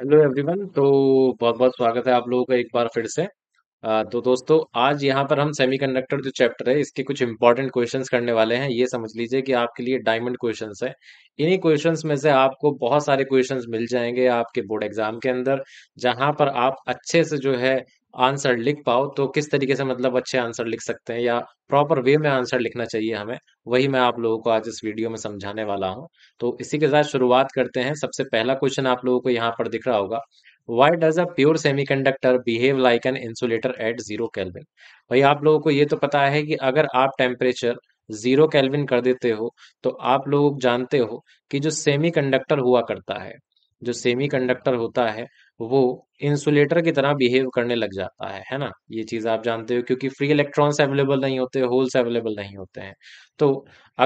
Hello everyone तो बहुत बहुत स्वागत है आप लोगों का एक बार फिर से तो दोस्तों आज यहाँ पर हम सेमीकंडक्टर जो चैप्टर है इसके कुछ इंपॉर्टेंट क्वेश्चंस करने वाले हैं ये समझ लीजिए कि आपके लिए डायमंड क्वेश्चंस है इन्हीं क्वेश्चंस में से आपको बहुत सारे क्वेश्चंस मिल जाएंगे आपके बोर्ड एग्जाम के अंदर जहाँ पर आप अच्छे से जो है आंसर लिख पाओ तो किस तरीके से मतलब अच्छे आंसर लिख सकते हैं या प्रॉपर वे में आंसर लिखना चाहिए हमें वही मैं आप लोगों को आज इस वीडियो में समझाने वाला हूं तो इसी के साथ शुरुआत करते हैं सबसे पहला क्वेश्चन आप लोगों को यहाँ पर दिख रहा होगा why does a pure semiconductor behave like an insulator at zero kelvin भाई आप लोगों को ये तो पता है कि अगर आप टेम्परेचर जीरो कैलविन कर देते हो तो आप लोग जानते हो कि जो सेमी कंडक्टर हुआ करता है जो सेमी कंडक्टर होता है वो इंसुलेटर की तरह बिहेव करने लग जाता है है ना ये चीज आप जानते हो क्योंकि फ्री इलेक्ट्रॉन्स अवेलेबल नहीं होते होल्स अवेलेबल नहीं होते हैं तो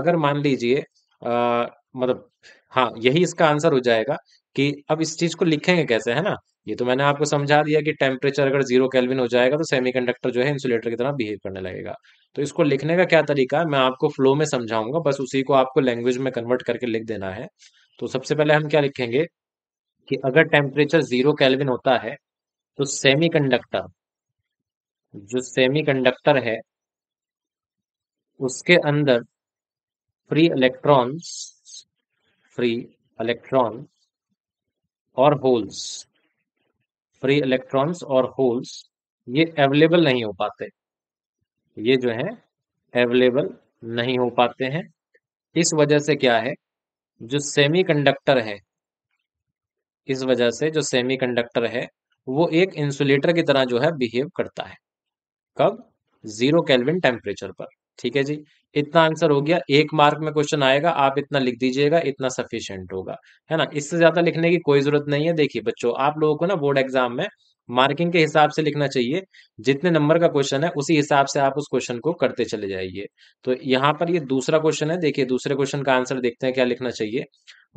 अगर मान लीजिए मतलब हाँ यही इसका आंसर हो जाएगा कि अब इस चीज को लिखेंगे कैसे है ना ये तो मैंने आपको समझा दिया कि टेम्परेचर अगर जीरो कैलविन हो जाएगा तो सेमीकंडक्टर जो है इंसुलेटर की तरह बिहेव करने लगेगा तो इसको लिखने का क्या तरीका है मैं आपको फ्लो में समझाऊंगा बस उसी को आपको लैंग्वेज में कन्वर्ट करके लिख देना है तो सबसे पहले हम क्या लिखेंगे कि अगर टेम्परेचर जीरो कैलविन होता है तो सेमीकंडक्टर जो सेमीकंडक्टर है उसके अंदर फ्री इलेक्ट्रॉन्स फ्री इलेक्ट्रॉन और होल्स फ्री इलेक्ट्रॉन्स और होल्स ये अवेलेबल नहीं हो पाते ये जो है अवेलेबल नहीं हो पाते हैं इस वजह से क्या है जो सेमीकंडक्टर है इस वजह से जो सेमीकंडक्टर है वो एक इंसुलेटर की तरह जो है बिहेव करता है कब जीरो केल्विन टेम्परेचर पर ठीक है जी इतना आंसर हो गया एक मार्क में क्वेश्चन आएगा आप इतना लिख दीजिएगा इतना सफिशियंट होगा है ना इससे ज्यादा लिखने की कोई जरूरत नहीं है देखिए बच्चों आप लोगों को ना बोर्ड एग्जाम में मार्किंग के हिसाब से लिखना चाहिए जितने नंबर का क्वेश्चन है उसी हिसाब से आप उस क्वेश्चन को करते चले जाइए तो यहाँ पर ये दूसरा क्वेश्चन है देखिए दूसरे क्वेश्चन का आंसर देखते हैं क्या लिखना चाहिए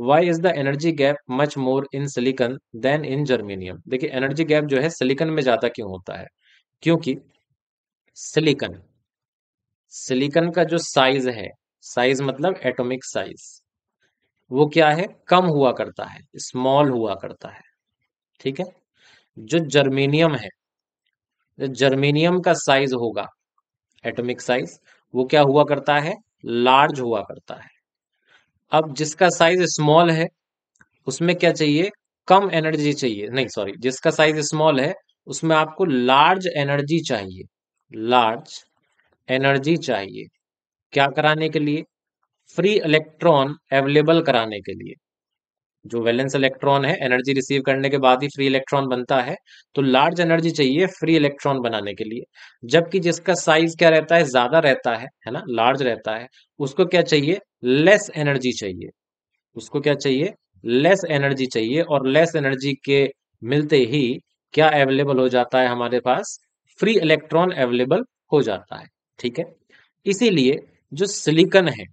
why is the energy gap much more in silicon than in germanium देखिए एनर्जी गैप जो है सिलिकन में ज्यादा क्यों होता है क्योंकि सिलिकन सिलिकन का जो साइज है साइज मतलब एटॉमिक साइज वो क्या है कम हुआ करता है स्मॉल हुआ करता है ठीक है जो जर्मेनियम है जर्मेनियम का साइज होगा एटॉमिक साइज वो क्या हुआ करता है लार्ज हुआ करता है अब जिसका साइज स्मॉल है उसमें क्या चाहिए कम एनर्जी चाहिए नहीं सॉरी जिसका साइज स्मॉल है उसमें आपको लार्ज एनर्जी चाहिए लार्ज एनर्जी चाहिए क्या कराने के लिए फ्री इलेक्ट्रॉन अवेलेबल कराने के लिए जो वैलेंस इलेक्ट्रॉन है एनर्जी रिसीव करने के बाद ही फ्री इलेक्ट्रॉन बनता है तो लार्ज एनर्जी चाहिए फ्री इलेक्ट्रॉन बनाने के लिए जबकि जिसका साइज क्या रहता है ज्यादा रहता है है ना लार्ज रहता है उसको क्या चाहिए लेस एनर्जी चाहिए उसको क्या चाहिए लेस एनर्जी चाहिए और लेस एनर्जी के मिलते ही क्या अवेलेबल हो जाता है हमारे पास फ्री इलेक्ट्रॉन अवेलेबल हो जाता है ठीक है इसीलिए जो सिलिकन है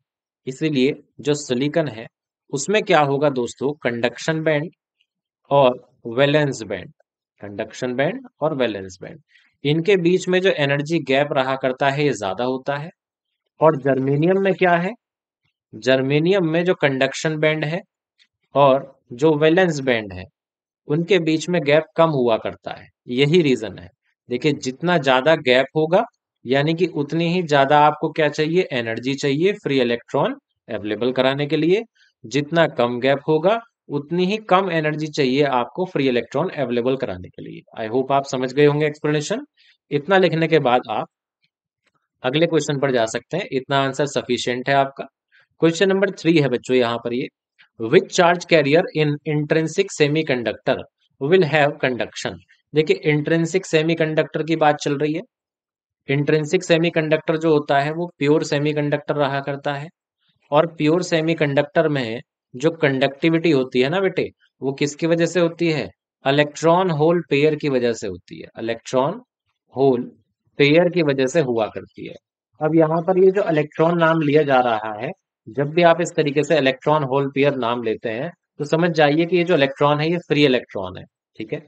इसीलिए जो सिलिकन है उसमें क्या होगा दोस्तों कंडक्शन बैंड और वेलेंस बैंड कंडक्शन बैंड और वेलेंस बैंड इनके बीच में जो एनर्जी गैप रहा करता है ये ज्यादा होता है और जर्मेनियम में क्या है जर्मेनियम में जो कंडक्शन बैंड है और जो वेलेंस बैंड है उनके बीच में गैप कम हुआ करता है यही रीजन है देखिए जितना ज्यादा गैप होगा यानी कि उतनी ही ज्यादा आपको क्या चाहिए एनर्जी चाहिए फ्री इलेक्ट्रॉन अवेलेबल कराने के लिए जितना कम गैप होगा उतनी ही कम एनर्जी चाहिए आपको फ्री इलेक्ट्रॉन अवेलेबल कराने के लिए आई होप आप समझ गए होंगे एक्सप्लेनेशन इतना लिखने के बाद आप अगले क्वेश्चन पर जा सकते हैं इतना आंसर सफिशियंट है आपका क्वेश्चन नंबर थ्री है बच्चों यहाँ पर ये which charge carrier in intrinsic semiconductor will have conduction देखिए इंट्रेंसिक सेमी कंडक्टर की बात चल रही है इंट्रेंसिक सेमी कंडक्टर जो होता है वो प्योर सेमी कंडक्टर रहा करता है और प्योर सेमीकंडक्टर में जो कंडक्टिविटी होती है ना बेटे वो किसकी वजह से होती है इलेक्ट्रॉन होल पेयर की वजह से होती है इलेक्ट्रॉन होल पेयर की वजह से हुआ करती है अब यहाँ पर ये जो इलेक्ट्रॉन नाम लिया जा रहा है जब भी आप इस तरीके से इलेक्ट्रॉन होल पेयर नाम लेते हैं तो समझ जाइए कि ये जो इलेक्ट्रॉन है ये फ्री इलेक्ट्रॉन है ठीक है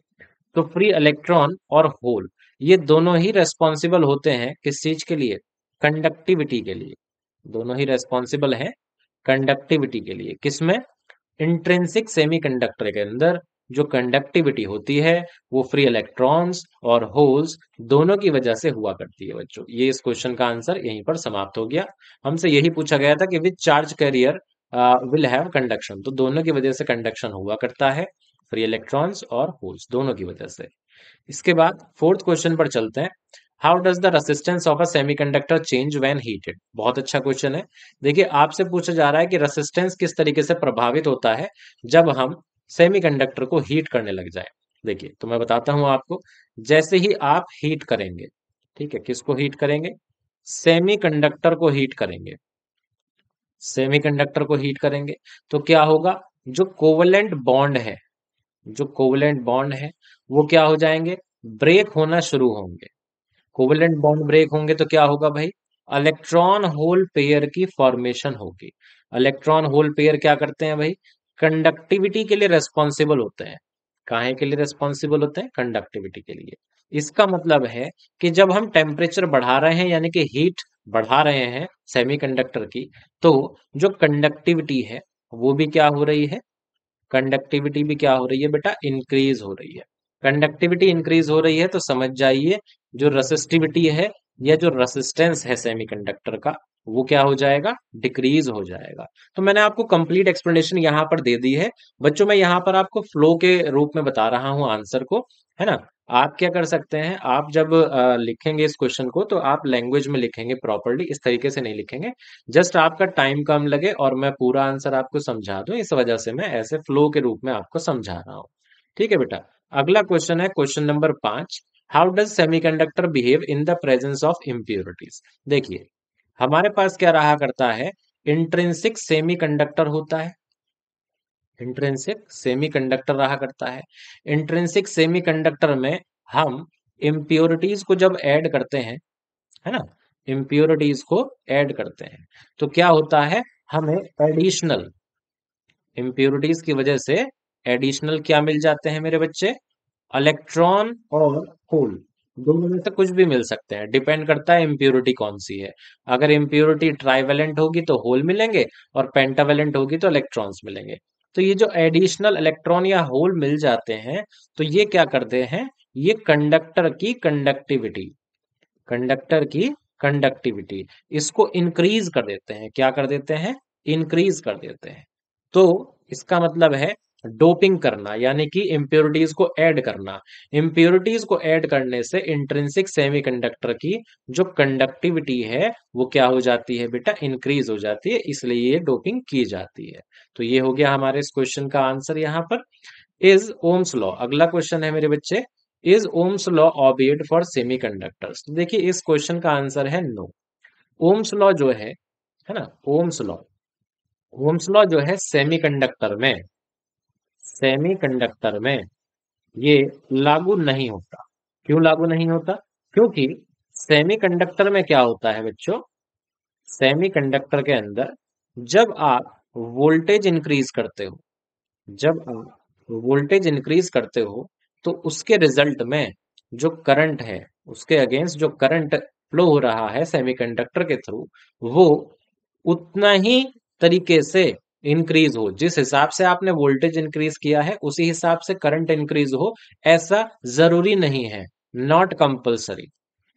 तो फ्री इलेक्ट्रॉन और होल ये दोनों ही रेस्पॉन्सिबल होते हैं किस चीज के लिए कंडक्टिविटी के लिए दोनों ही रेस्पॉन्सिबल है कंडक्टिविटी के लिए किसमें इंट्रेंसिक सेमीकंडक्टर के अंदर जो कंडक्टिविटी होती है वो फ्री इलेक्ट्रॉन्स और होल्स दोनों की वजह से हुआ करती है बच्चों ये इस क्वेश्चन का आंसर यहीं पर समाप्त हो गया हमसे यही पूछा गया था कि with charge carrier will have conduction तो दोनों की वजह से कंडक्शन हुआ करता है फ्री इलेक्ट्रॉन्स और होल्स दोनों की वजह से इसके बाद फोर्थ क्वेश्चन पर चलते हैं how does the resistance of a semiconductor change when heated बहुत अच्छा क्वेश्चन है देखिए आपसे पूछा जा रहा है कि रसिस्टेंस किस तरीके से प्रभावित होता है जब हम सेमी कंडक्टर को हीट करने लग जाए देखिए तो मैं बताता हूं आपको जैसे ही आप हीट करेंगे ठीक है किसको हीट करेंगे सेमी कंडक्टर को हीट करेंगे सेमी कंडक्टर को हीट करेंगे तो क्या होगा जो कोवलेंट बॉन्ड है जो कोवलेंट बॉन्ड है वो क्या हो जाएंगे ब्रेक होना शुरू होंगे कोवलेंट बॉन्ड ब्रेक होंगे तो क्या होगा भाई इलेक्ट्रॉन होल पेयर की फॉर्मेशन होगी इलेक्ट्रॉन होल पेयर क्या करते हैं भाई कंडक्टिविटी के लिए रेस्पॉन्सिबल होते हैं काहे के लिए रेस्पॉन्सिबल होते हैं कंडक्टिविटी के लिए इसका मतलब है कि जब हम टेम्परेचर बढ़ा रहे हैं यानी कि हीट बढ़ा रहे हैं सेमीकंडक्टर की तो जो कंडक्टिविटी है वो भी क्या हो रही है कंडक्टिविटी भी क्या हो रही है बेटा इंक्रीज हो रही है कंडक्टिविटी इंक्रीज हो रही है तो समझ जाइए जो रसिस्टिविटी है या जो रसिस्टेंस है सेमीकंडक्टर का वो क्या हो जाएगा डिक्रीज हो जाएगा तो मैंने आपको कंप्लीट एक्सप्लेनेशन यहाँ पर दे दी है बच्चों मैं यहाँ पर आपको फ्लो के रूप में बता रहा हूँ आंसर को है ना आप क्या कर सकते हैं आप जब लिखेंगे इस क्वेश्चन को तो आप लैंग्वेज में लिखेंगे प्रॉपरली इस तरीके से नहीं लिखेंगे जस्ट आपका टाइम कम लगे और मैं पूरा आंसर आपको समझा दू इस वजह से मैं ऐसे फ्लो के रूप में आपको समझा रहा हूँ ठीक है बेटा अगला क्वेश्चन है क्वेश्चन नंबर पांच how does semiconductor behave in the presence of impurities देखिए हमारे पास क्या रहा करता है इंट्रेंसिक सेमीकंडक्टर होता है इंट्रेंसिक सेमीकंडक्टर रहा करता है इंट्रेंसिक सेमीकंडक्टर में हम इम्प्योरिटीज को जब ऐड करते हैं है ना इम्प्योरिटीज को ऐड करते हैं तो क्या होता है हमें एडिशनल इम्प्योरिटीज की वजह से एडिशनल क्या मिल जाते हैं मेरे बच्चे इलेक्ट्रॉन और होल दोनों में से तो कुछ भी मिल सकते हैं डिपेंड करता है इम्प्योरिटी कौन सी है अगर इम्प्योरिटी ट्राइवेलेंट होगी तो होल मिलेंगे और पेंटावेलेंट होगी तो इलेक्ट्रॉन्स मिलेंगे तो ये जो एडिशनल इलेक्ट्रॉन या होल मिल जाते हैं तो ये क्या करते हैं ये कंडक्टर की कंडक्टिविटी कंडक्टर की कंडक्टिविटी इसको इंक्रीज कर देते हैं क्या कर देते हैं इंक्रीज कर देते हैं तो इसका मतलब है डोपिंग करना यानी कि इम्प्योरिटीज को ऐड करना इम्प्योरिटीज को ऐड करने से इंट्रेंसिक सेमीकंडक्टर की जो कंडक्टिविटी है वो क्या हो जाती है बेटा इंक्रीज हो जाती है इसलिए ये डोपिंग की जाती है तो ये हो गया हमारे इस क्वेश्चन का आंसर यहाँ पर इज ओम्स लॉ अगला क्वेश्चन है मेरे बच्चे is Ohm's law obeyed for semiconductor देखिए इस क्वेश्चन का आंसर है नो ओम्स लॉ जो है है ना ओम्स लॉ ओम्स लॉ जो है सेमीकंडक्टर में सेमीकंडक्टर में ये लागू नहीं होता क्यों लागू नहीं होता क्योंकि सेमीकंडक्टर में क्या होता है बच्चों सेमीकंडक्टर के अंदर जब आप वोल्टेज इंक्रीज करते हो जब आप वोल्टेज इंक्रीज करते हो तो उसके रिजल्ट में जो करंट है उसके अगेंस्ट जो करंट फ्लो हो रहा है सेमीकंडक्टर के थ्रू वो उतना ही तरीके से इंक्रीज हो जिस हिसाब से आपने वोल्टेज इंक्रीज किया है उसी हिसाब से करंट इंक्रीज हो ऐसा जरूरी नहीं है नॉट कंपल्सरी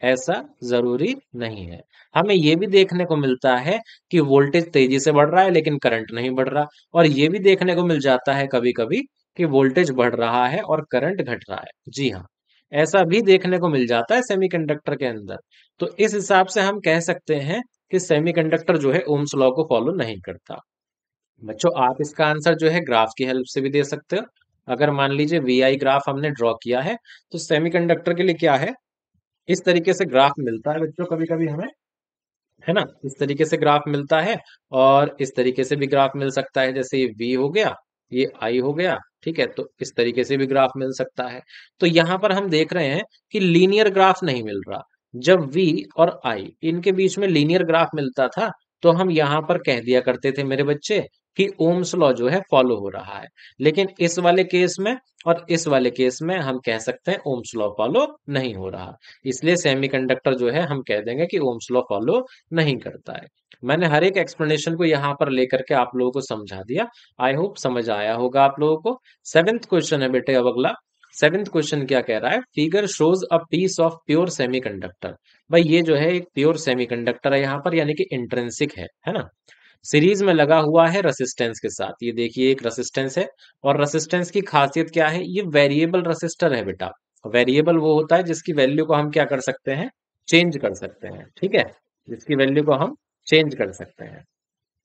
ऐसा जरूरी नहीं है हमें यह भी देखने को मिलता है कि वोल्टेज तेजी से बढ़ रहा है लेकिन करंट नहीं बढ़ रहा और ये भी देखने को मिल जाता है कभी कभी कि वोल्टेज बढ़ रहा है और करंट घट रहा है जी हाँ ऐसा भी देखने को मिल जाता है सेमीकंडक्टर के अंदर तो इस हिसाब से हम कह सकते हैं कि सेमीकंडक्टर जो है ओम्स लॉ को फॉलो नहीं करता बच्चों आप इसका आंसर जो है ग्राफ की हेल्प से भी दे सकते हो अगर मान लीजिए वी आई ग्राफ हमने ड्रॉ किया है तो सेमीकंडक्टर के लिए क्या है इस तरीके से ग्राफ मिलता है बच्चों कभी कभी हमें है ना इस तरीके से ग्राफ मिलता है और इस तरीके से भी ग्राफ मिल सकता है जैसे ये वी हो गया ये आई हो गया ठीक है तो इस तरीके से भी ग्राफ मिल सकता है तो यहाँ पर हम देख रहे हैं कि लीनियर ग्राफ नहीं मिल रहा जब वी और आई इनके बीच में लीनियर ग्राफ मिलता था तो हम यहाँ पर कह दिया करते थे मेरे बच्चे कि ओम्स लॉ जो है फॉलो हो रहा है लेकिन इस वाले केस में और इस वाले केस में हम कह सकते हैं ओम्स लॉ फॉलो नहीं हो रहा इसलिए सेमीकंडक्टर जो है हम कह देंगे कि ओम्स लॉ फॉलो नहीं करता है मैंने हर एक एक्सप्लेनेशन को यहाँ पर लेकर के आप लोगों को समझा दिया आई होप समझ आया होगा आप लोगों को सेवेंथ क्वेश्चन है बेटे अब अगला सेवेंथ क्वेश्चन क्या कह रहा है figure shows a piece of pure semi भाई ये जो है एक प्योर सेमी है यहाँ पर यानी कि इंट्रेंसिक है है ना सीरीज में लगा हुआ है रेसिस्टेंस के साथ ये देखिए एक रेसिस्टेंस है और रेसिस्टेंस की खासियत क्या है ये वेरिएबल रेसिस्टर है बेटा वेरिएबल वो होता है जिसकी वैल्यू को हम क्या कर सकते हैं चेंज कर सकते हैं ठीक है जिसकी वैल्यू को हम चेंज कर सकते हैं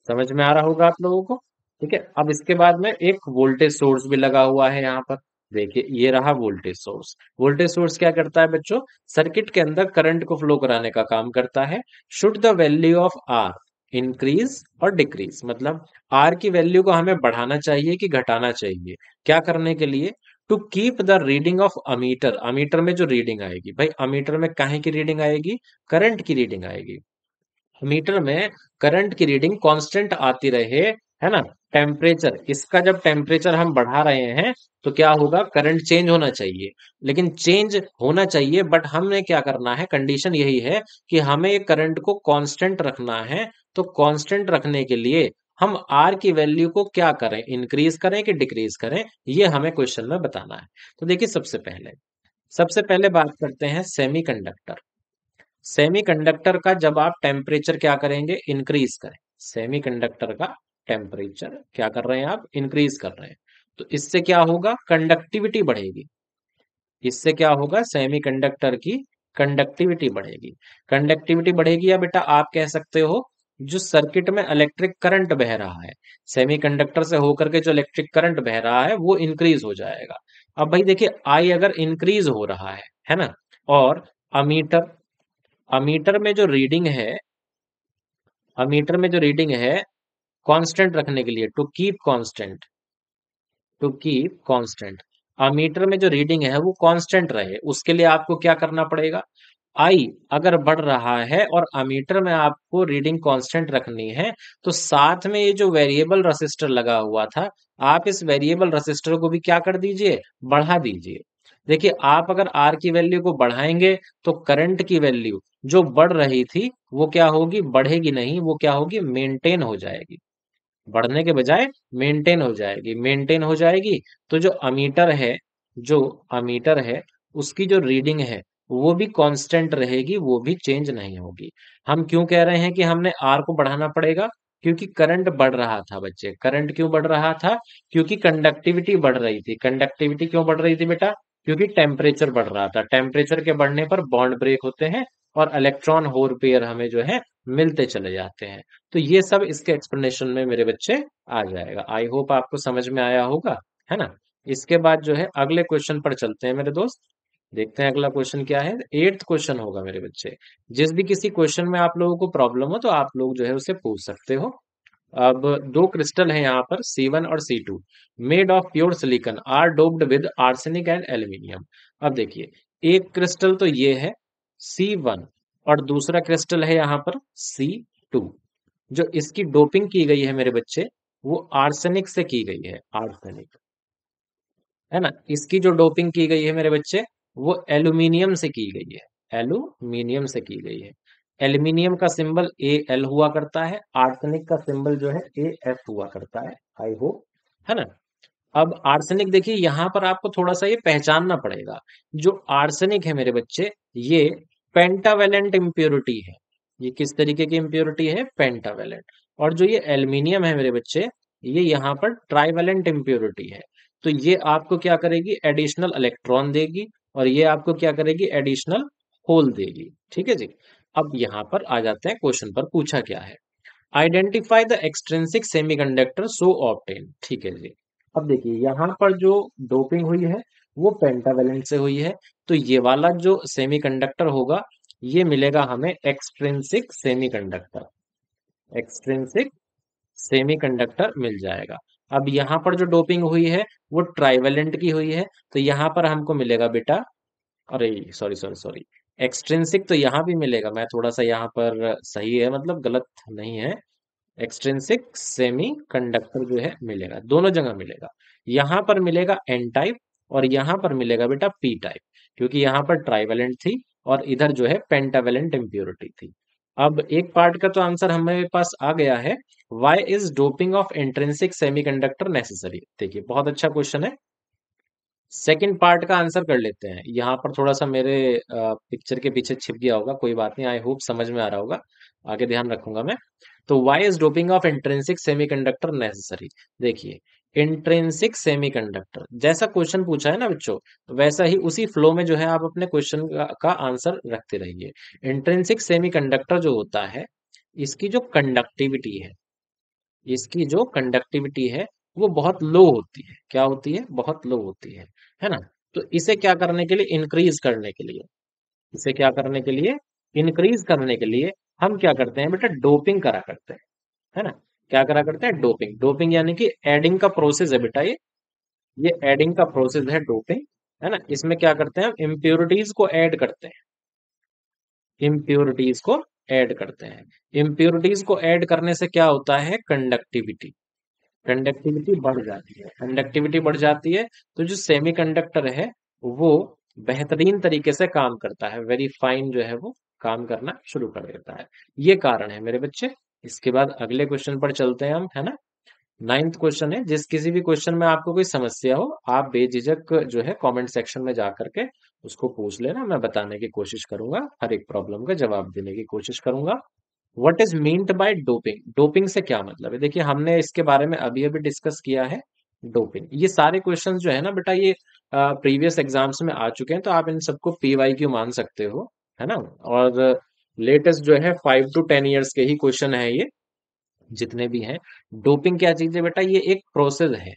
समझ में आ रहा होगा आप लोगों को ठीक है अब इसके बाद में एक वोल्टेज सोर्स भी लगा हुआ है यहाँ पर देखिए ये रहा वोल्टेज सोर्स वोल्टेज सोर्स क्या करता है बच्चों सर्किट के अंदर करंट को फ्लो कराने का काम करता है should the value of R increase और डिक्रीज मतलब आर की वैल्यू को हमें बढ़ाना चाहिए कि घटाना चाहिए क्या करने के लिए to keep the reading of ammeter ammeter में जो रीडिंग आएगी भाई अमीटर में काहे की रीडिंग आएगी करंट की रीडिंग आएगी मीटर में करंट की रीडिंग कांस्टेंट आती रहे है ना टेम्परेचर इसका जब टेम्परेचर हम बढ़ा रहे हैं तो क्या होगा करंट चेंज होना चाहिए लेकिन चेंज होना चाहिए बट हमने क्या करना है कंडीशन यही है कि हमें ये करंट को कांस्टेंट रखना है तो कांस्टेंट रखने के लिए हम आर की वैल्यू को क्या करें इंक्रीज करें कि डिक्रीज करें ये हमें क्वेश्चन में बताना है तो देखिए सबसे पहले सबसे पहले बात करते हैं सेमी सेमीकंडक्टर का जब आप टेम्परेचर क्या करेंगे इंक्रीज करें सेमीकंडक्टर का टेम्परेचर क्या कर रहे हैं आप इंक्रीज कर रहे हैं तो इससे क्या होगा कंडक्टिविटी बढ़ेगी इससे क्या होगा सेमी कंडक्टर की कंडक्टिविटी बढ़ेगी कंडक्टिविटी बढ़ेगी या बेटा आप कह सकते हो जो सर्किट में इलेक्ट्रिक करंट बह रहा है सेमीकंडक्टर से होकर के जो इलेक्ट्रिक करंट बह रहा है वो इंक्रीज हो जाएगा अब भाई देखिए आई अगर इंक्रीज हो रहा है है ना और अमीटर अमीटर में जो रीडिंग है अमीटर में जो रीडिंग है कांस्टेंट रखने के लिए to keep constant to keep constant ammeter में जो रीडिंग है वो कांस्टेंट रहे उसके लिए आपको क्या करना पड़ेगा आई अगर बढ़ रहा है और अमीटर में आपको रीडिंग कांस्टेंट रखनी है तो साथ में ये जो वेरिएबल रजिस्टर लगा हुआ था आप इस वेरिएबल रजिस्टर को भी क्या कर दीजिए बढ़ा दीजिए देखिए आप अगर आर की वैल्यू को बढ़ाएंगे तो करंट की वैल्यू जो बढ़ रही थी वो क्या होगी बढ़ेगी नहीं वो क्या होगी मेंटेन हो जाएगी बढ़ने के बजाय मेंटेन हो जाएगी मेंटेन हो जाएगी तो जो अमीटर है जो अमीटर है उसकी जो रीडिंग है वो भी कांस्टेंट रहेगी वो भी चेंज नहीं होगी हम क्यों कह रहे हैं कि हमने आर को बढ़ाना पड़ेगा क्योंकि करंट बढ़ रहा था बच्चे करंट क्यों बढ़ रहा था क्योंकि कंडक्टिविटी बढ़ रही थी कंडक्टिविटी क्यों बढ़ रही थी बेटा क्योंकि टेम्परेचर बढ़ रहा था टेम्परेचर के बढ़ने पर बॉन्ड ब्रेक होते हैं और इलेक्ट्रॉन होर पेयर हमें जो है मिलते चले जाते हैं तो ये सब इसके एक्सप्लेनेशन में मेरे बच्चे आ जाएगा आई होप आपको समझ में आया होगा है ना इसके बाद जो है अगले क्वेश्चन पर चलते हैं मेरे दोस्त देखते हैं अगला क्वेश्चन क्या है एट्थ क्वेश्चन होगा मेरे बच्चे जिस भी किसी क्वेश्चन में आप लोगों को प्रॉब्लम हो तो आप लोग जो है उसे पूछ सकते हो अब दो क्रिस्टल है यहाँ पर वन और two made of pure silicon are doped with arsenic and aluminium अब देखिए एक क्रिस्टल तो ये है C1 और दूसरा क्रिस्टल है यहाँ पर सी टू जो इसकी डोपिंग की गई है मेरे बच्चे वो आर्सेनिक से की गई है आर्सेनिक है ना इसकी जो डोपिंग की गई है मेरे बच्चे वो एल्यूमिनियम से की गई है एल्यूमिनियम से की गई है एल्यूमिनियम का सिंबल ए एल हुआ करता है आर्सेनिक का सिंबल जो है ए एफ हुआ करता है आई होप है ना अब आर्सेनिक देखिए यहां पर आपको थोड़ा सा ये पहचानना पड़ेगा जो आर्सेनिक है मेरे बच्चे ये पेंटावेलेंट इम्प्योरिटी है ये किस तरीके की इम्प्योरिटी है पेंटावेलेंट और जो ये एल्यूमिनियम है मेरे बच्चे ये यहाँ पर ट्राइवेलेंट इम्प्योरिटी है तो ये आपको क्या करेगी एडिशनल इलेक्ट्रॉन देगी और ये आपको क्या करेगी एडिशनल होल देगी ठीक है जी अब यहाँ पर आ जाते हैं क्वेश्चन पर पूछा क्या है identify the extrinsic conductor so obtain ठीक है जी अब देखिए यहाँ पर जो डोपिंग हुई है वो पेंटावेलेंट से हुई है तो ये वाला जो सेमीकंडक्टर होगा ये मिलेगा हमें एक्सट्रेंसिक सेमीकंडक्टर एक्सट्रेंसिक सेमीकंडक्टर मिल जाएगा अब यहां पर जो डोपिंग हुई है वो ट्राइवेलेंट की हुई है तो यहाँ पर हमको मिलेगा बेटा अरे सॉरी सॉरी सॉरी एक्सट्रेंसिक तो यहां भी मिलेगा मैं थोड़ा सा यहाँ पर सही है मतलब गलत नहीं है एक्सट्रेंसिक सेमी कंडक्टर जो है मिलेगा दोनों जगह मिलेगा यहां पर मिलेगा एन टाइप और यहां पर मिलेगा बेटा पी टाइप क्योंकि यहां पर ट्राइवेलेंट थी और इधर जो है पेंटावेलेंट इम्प्योरिटी थी अब एक पार्ट का तो आंसर हमारे पास आ गया है why is doping of intrinsic conductor necessary देखिए बहुत अच्छा क्वेश्चन है सेकेंड पार्ट का आंसर कर लेते हैं यहाँ पर थोड़ा सा मेरे पिक्चर के पीछे छिप गया होगा कोई बात नहीं आई होप समझ में आ रहा होगा आगे ध्यान रखूंगा मैं तो why is doping of intrinsic semiconductor necessary देखिए इंट्रेंसिक सेमीकंडक्टर जैसा क्वेश्चन पूछा है ना बच्चों तो वैसा ही उसी फ्लो में जो है आप अपने क्वेश्चन का, का आंसर रखते रहिए इंट्रेंसिक सेमीकंडक्टर जो होता है इसकी जो कंडक्टिविटी है इसकी जो कंडक्टिविटी है वो बहुत लो होती है क्या होती है बहुत लो होती है है ना तो इसे क्या करने के लिए इंक्रीज करने के लिए इसे क्या करने के लिए इंक्रीज करने के लिए हम क्या करते हैं बेटा डोपिंग करा करते हैं है ना क्या करा करते हैं डोपिंग डोपिंग यानी कि एडिंग का प्रोसेस है बेटा ये ये एडिंग का प्रोसेस है डोपिंग है ना इसमें क्या करते हैं हम इम्प्योरिटीज को ऐड करते हैं इम्प्योरिटीज को ऐड करते हैं इम्प्योरिटीज को ऐड करने से क्या होता है कंडक्टिविटी कंडक्टिविटी बढ़ जाती है कंडक्टिविटी बढ़ जाती है तो जो सेमी कंडक्टर है वो बेहतरीन तरीके से काम करता है वेरी फाइन जो है वो काम करना शुरू कर देता है ये कारण है मेरे बच्चे इसके बाद अगले क्वेश्चन पर चलते हैं हम है ना नाइन्थ क्वेश्चन है जिस किसी भी क्वेश्चन में आपको कोई समस्या हो आप बेझिझक जो है कमेंट सेक्शन में जा करके उसको पूछ लेना मैं बताने की कोशिश करूंगा हर एक प्रॉब्लम का जवाब देने की कोशिश करूंगा what is meant by doping doping से क्या मतलब है देखिए हमने इसके बारे में अभी अभी डिस्कस किया है डोपिंग ये सारे क्वेश्चन जो है ना बेटा ये प्रीवियस एग्जाम्स में आ चुके हैं तो आप इन सबको पी मान सकते हो है ना और लेटेस्ट जो है फाइव टू टेन ईयर्स के ही क्वेश्चन है ये जितने भी हैं डोपिंग क्या चीज है बेटा ये एक प्रोसेस है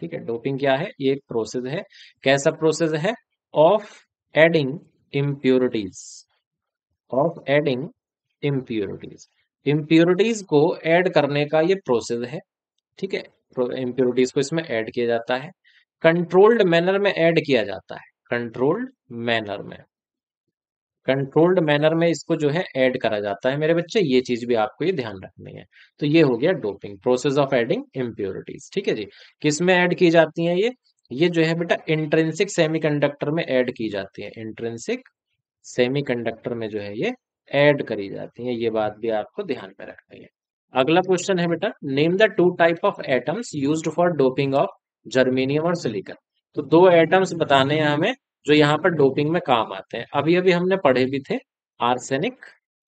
ठीक है डोपिंग क्या है ये एक प्रोसेस है कैसा प्रोसेस है of adding impurities of adding impurities impurities को एड करने का ये प्रोसेस है ठीक है इम्प्योरिटीज को इसमें ऐड किया जाता है कंट्रोल्ड मैनर में एड किया जाता है कंट्रोल्ड मैनर में कंट्रोल्ड मैनर में इसको जो है ऐड करा जाता है मेरे बच्चे ये चीज भी आपको ये ध्यान रखनी है तो ये हो गया doping process of adding impurities ठीक है जी किस में ऐड की जाती है ये ये जो है बेटा इंट्रेंसिक सेमीकंडक्टर में ऐड की जाती है इंट्रेंसिक सेमीकंडक्टर में जो है ये ऐड करी जाती है ये बात भी आपको ध्यान में रखनी है अगला क्वेश्चन है बेटा name the two type of atoms used for doping of germanium और सिलिकन तो दो एटम्स बताने हैं हमें जो यहाँ पर डोपिंग में काम आते हैं अभी अभी हमने पढ़े भी थे आर्सेनिक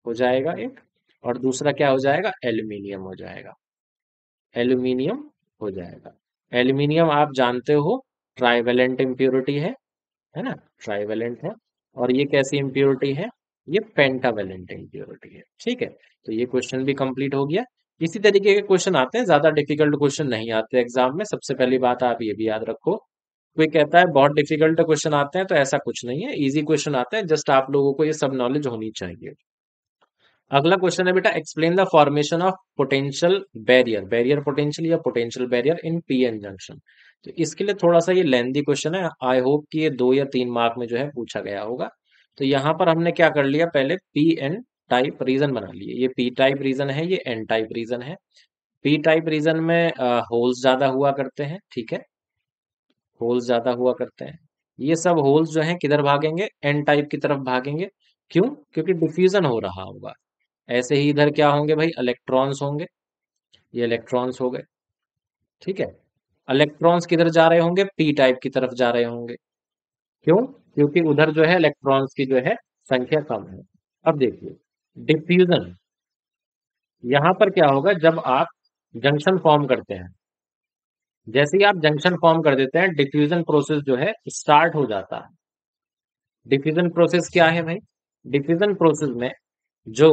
हो जाएगा एक और दूसरा क्या हो जाएगा एल्यूमिनियम हो जाएगा एल्यूमिनियम हो जाएगा एल्यूमिनियम आप जानते हो ट्राइवेलेंट इम्प्योरिटी है है ना ट्राइवेलेंट है और ये कैसी इम्प्योरिटी है ये पेंटावेलेंट इम्प्योरिटी है ठीक है तो ये क्वेश्चन भी कंप्लीट हो गया इसी तरीके के क्वेश्चन आते हैं ज्यादा डिफिकल्ट क्वेश्चन नहीं आते एग्जाम में सबसे पहली बात आप ये भी याद रखो कोई कहता है बहुत डिफिकल्ट क्वेश्चन आते हैं तो ऐसा कुछ नहीं है इजी क्वेश्चन आते हैं जस्ट आप लोगों को ये सब नॉलेज होनी चाहिए अगला क्वेश्चन है बेटा explain the formation of potential barrier barrier potential या potential barrier in N junction तो इसके लिए थोड़ा सा ये लेंदी क्वेश्चन है आई होप कि ये दो या तीन मार्क में जो है पूछा गया होगा तो यहाँ पर हमने क्या कर लिया पहले पी एन टाइप रीजन बना लिए ये पी टाइप रीजन है ये एन टाइप रीजन है पी टाइप रीजन में होल्स ज्यादा हुआ करते हैं ठीक है होल्स ज्यादा हुआ करते हैं ये सब होल्स जो है किधर भागेंगे एन टाइप की तरफ भागेंगे क्यों क्योंकि डिफ्यूजन हो रहा होगा ऐसे ही इधर क्या होंगे भाई इलेक्ट्रॉन्स होंगे ये इलेक्ट्रॉन्स हो गए ठीक है इलेक्ट्रॉन्स किधर जा रहे होंगे पी टाइप की तरफ जा रहे होंगे क्यों क्योंकि उधर जो है इलेक्ट्रॉन्स की जो है संख्या कम है अब देखिए डिफ्यूजन यहां पर क्या होगा जब आप जंक्शन फॉर्म करते हैं जैसे ही आप जंक्शन फॉर्म कर देते हैं डिफ्यूजन प्रोसेस जो है स्टार्ट हो जाता है डिफ्यूजन प्रोसेस क्या है भाई डिफ्यूजन प्रोसेस में जो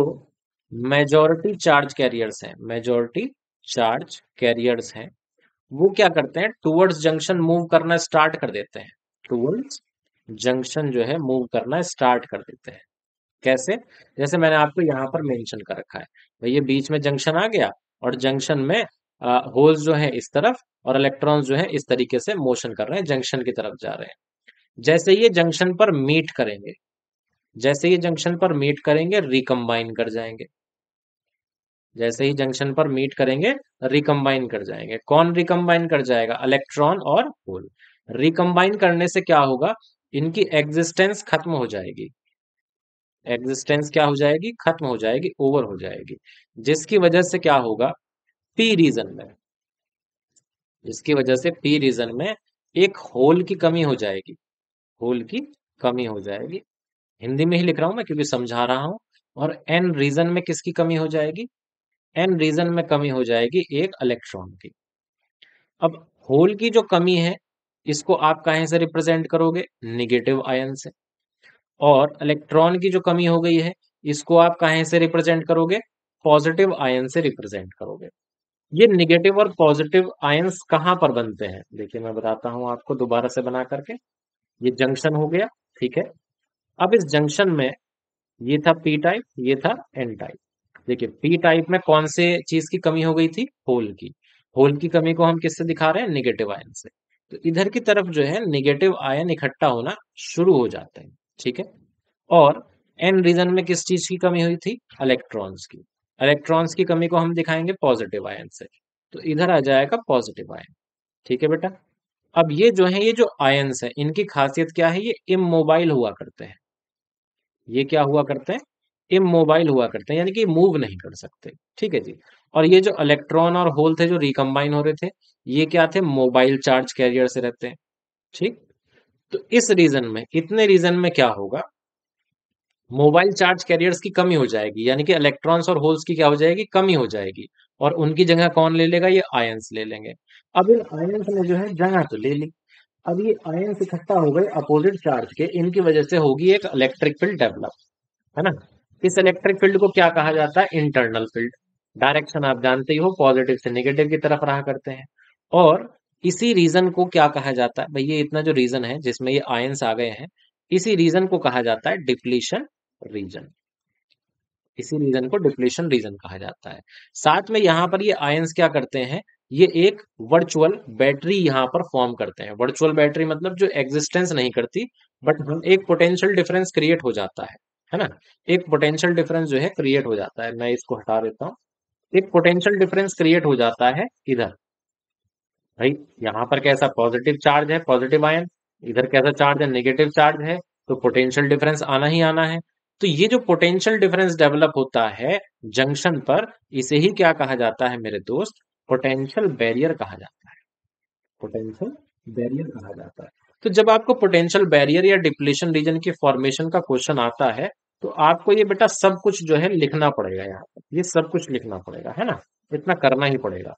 मेजोरिटी चार्ज कैरियर्स हैं मेजोरिटी चार्ज कैरियर्स हैं वो क्या करते हैं टूवर्ड्स जंक्शन मूव करना स्टार्ट कर देते हैं टूवर्ड्स जंक्शन जो है मूव करना स्टार्ट कर देते हैं कैसे जैसे मैंने आपको यहां पर मेंशन कर रखा है भाई ये बीच में जंक्शन आ गया और जंक्शन में होल्स जो है इस तरफ और इलेक्ट्रॉन जो है इस तरीके से मोशन कर रहे हैं जंक्शन की तरफ जा रहे हैं जैसे ये जंक्शन पर मीट करेंगे जैसे ये जंक्शन पर मीट करेंगे रिकम्बाइन कर जाएंगे जैसे ही जंक्शन पर मीट करेंगे रिकम्बाइन कर जाएंगे कौन रिकम्बाइन कर जाएगा इलेक्ट्रॉन और होल रिकम्बाइन करने से क्या होगा इनकी एग्जिस्टेंस खत्म हो जाएगी एग्जिस्टेंस क्या हो जाएगी खत्म हो जाएगी ओवर हो जाएगी जिसकी वजह से क्या होगा पी रीजन में जिसकी वजह से पी रीजन में एक होल की कमी हो जाएगी होल की कमी हो जाएगी हिंदी में ही लिख रहा हूं मैं क्योंकि समझा रहा हूं और एन रीजन में किसकी कमी हो जाएगी एन रीजन में कमी हो जाएगी एक इलेक्ट्रॉन की अब होल की जो कमी है इसको आप कहें से रिप्रेजेंट करोगे निगेटिव आयन से और इलेक्ट्रॉन की जो कमी हो गई है इसको आप कहें से रिप्रेजेंट करोगे पॉजिटिव आयन से रिप्रेजेंट करोगे ये नेगेटिव और पॉजिटिव आयंस कहां पर बनते हैं देखिए मैं बताता हूं आपको दोबारा से बना करके ये जंक्शन हो गया ठीक है अब इस जंक्शन में ये था पी टाइप ये था एन टाइप देखिए पी टाइप में कौन से चीज की कमी हो गई थी होल की होल की कमी को हम किससे दिखा रहे हैं निगेटिव आयन से तो इधर की तरफ जो है निगेटिव आयन इकट्ठा होना शुरू हो जाते हैं ठीक है और एन रीजन में किस चीज की कमी हुई थी इलेक्ट्रॉन्स की इलेक्ट्रॉन्स की कमी को हम दिखाएंगे पॉजिटिव आयन से तो इधर आ जाएगा पॉजिटिव आयन ठीक है बेटा अब ये जो है ये जो आयन्स है इनकी खासियत क्या है ये इमोबाइल हुआ करते हैं ये क्या हुआ करते हैं इमोबाइल हुआ करते हैं यानी कि मूव नहीं कर सकते ठीक है जी और ये जो इलेक्ट्रॉन और होल थे जो रिकम्बाइन हो रहे थे ये क्या थे मोबाइल चार्ज कैरियर से रहते हैं ठीक तो इस रीजन में इतने रीजन में क्या होगा मोबाइल चार्ज कैरियर्स की कमी हो जाएगी यानी कि इलेक्ट्रॉन्स और होल्स की क्या हो जाएगी कमी हो जाएगी और उनकी जगह कौन ले लेगा ये आयंस ले लेंगे अब इन आयंस ने जो है जगह तो ले ली अब ये आयंस इकट्ठा हो गए अपोजिट चार्ज के इनकी वजह से होगी एक इलेक्ट्रिक फील्ड डेवलप है ना इस इलेक्ट्रिक फील्ड को क्या कहा जाता है इंटरनल फील्ड डायरेक्शन आप जानते ही हो पॉजिटिव से निगेटिव की तरफ रहा करते हैं और इसी रीजन को क्या कहा जाता है भाई ये इतना जो रीजन है जिसमें ये आयंस आ गए हैं इसी रीजन को कहा जाता है डिप्लीशन रीजन इसी रीजन को डिप्लेशन रीजन कहा जाता है साथ में यहां पर ये आयंस क्या करते हैं ये एक वर्चुअल बैटरी यहां पर फॉर्म करते हैं वर्चुअल बैटरी मतलब जो एग्जिस्टेंस नहीं करती बट हम हम्म। एक पोटेंशियल डिफरेंस क्रिएट हो जाता है है ना एक पोटेंशियल डिफरेंस जो है क्रिएट हो जाता है मैं इसको हटा देता हूँ एक पोटेंशियल डिफरेंस क्रिएट हो जाता है इधर भाई यहां पर कैसा पॉजिटिव चार्ज है पॉजिटिव आयन इधर कैसा चार्ज है नेगेटिव चार्ज है तो पोटेंशियल डिफरेंस आना ही आना है तो ये जो पोटेंशियल डिफरेंस डेवलप होता है जंक्शन पर इसे ही क्या कहा जाता है मेरे दोस्त पोटेंशियल बैरियर कहा जाता है पोटेंशियल बैरियर कहा जाता है तो जब आपको पोटेंशियल बैरियर या डिप्लेशन रीजन की फॉर्मेशन का क्वेश्चन आता है तो आपको ये बेटा सब कुछ जो है लिखना पड़ेगा यहाँ पर ये सब कुछ लिखना पड़ेगा है ना इतना करना ही पड़ेगा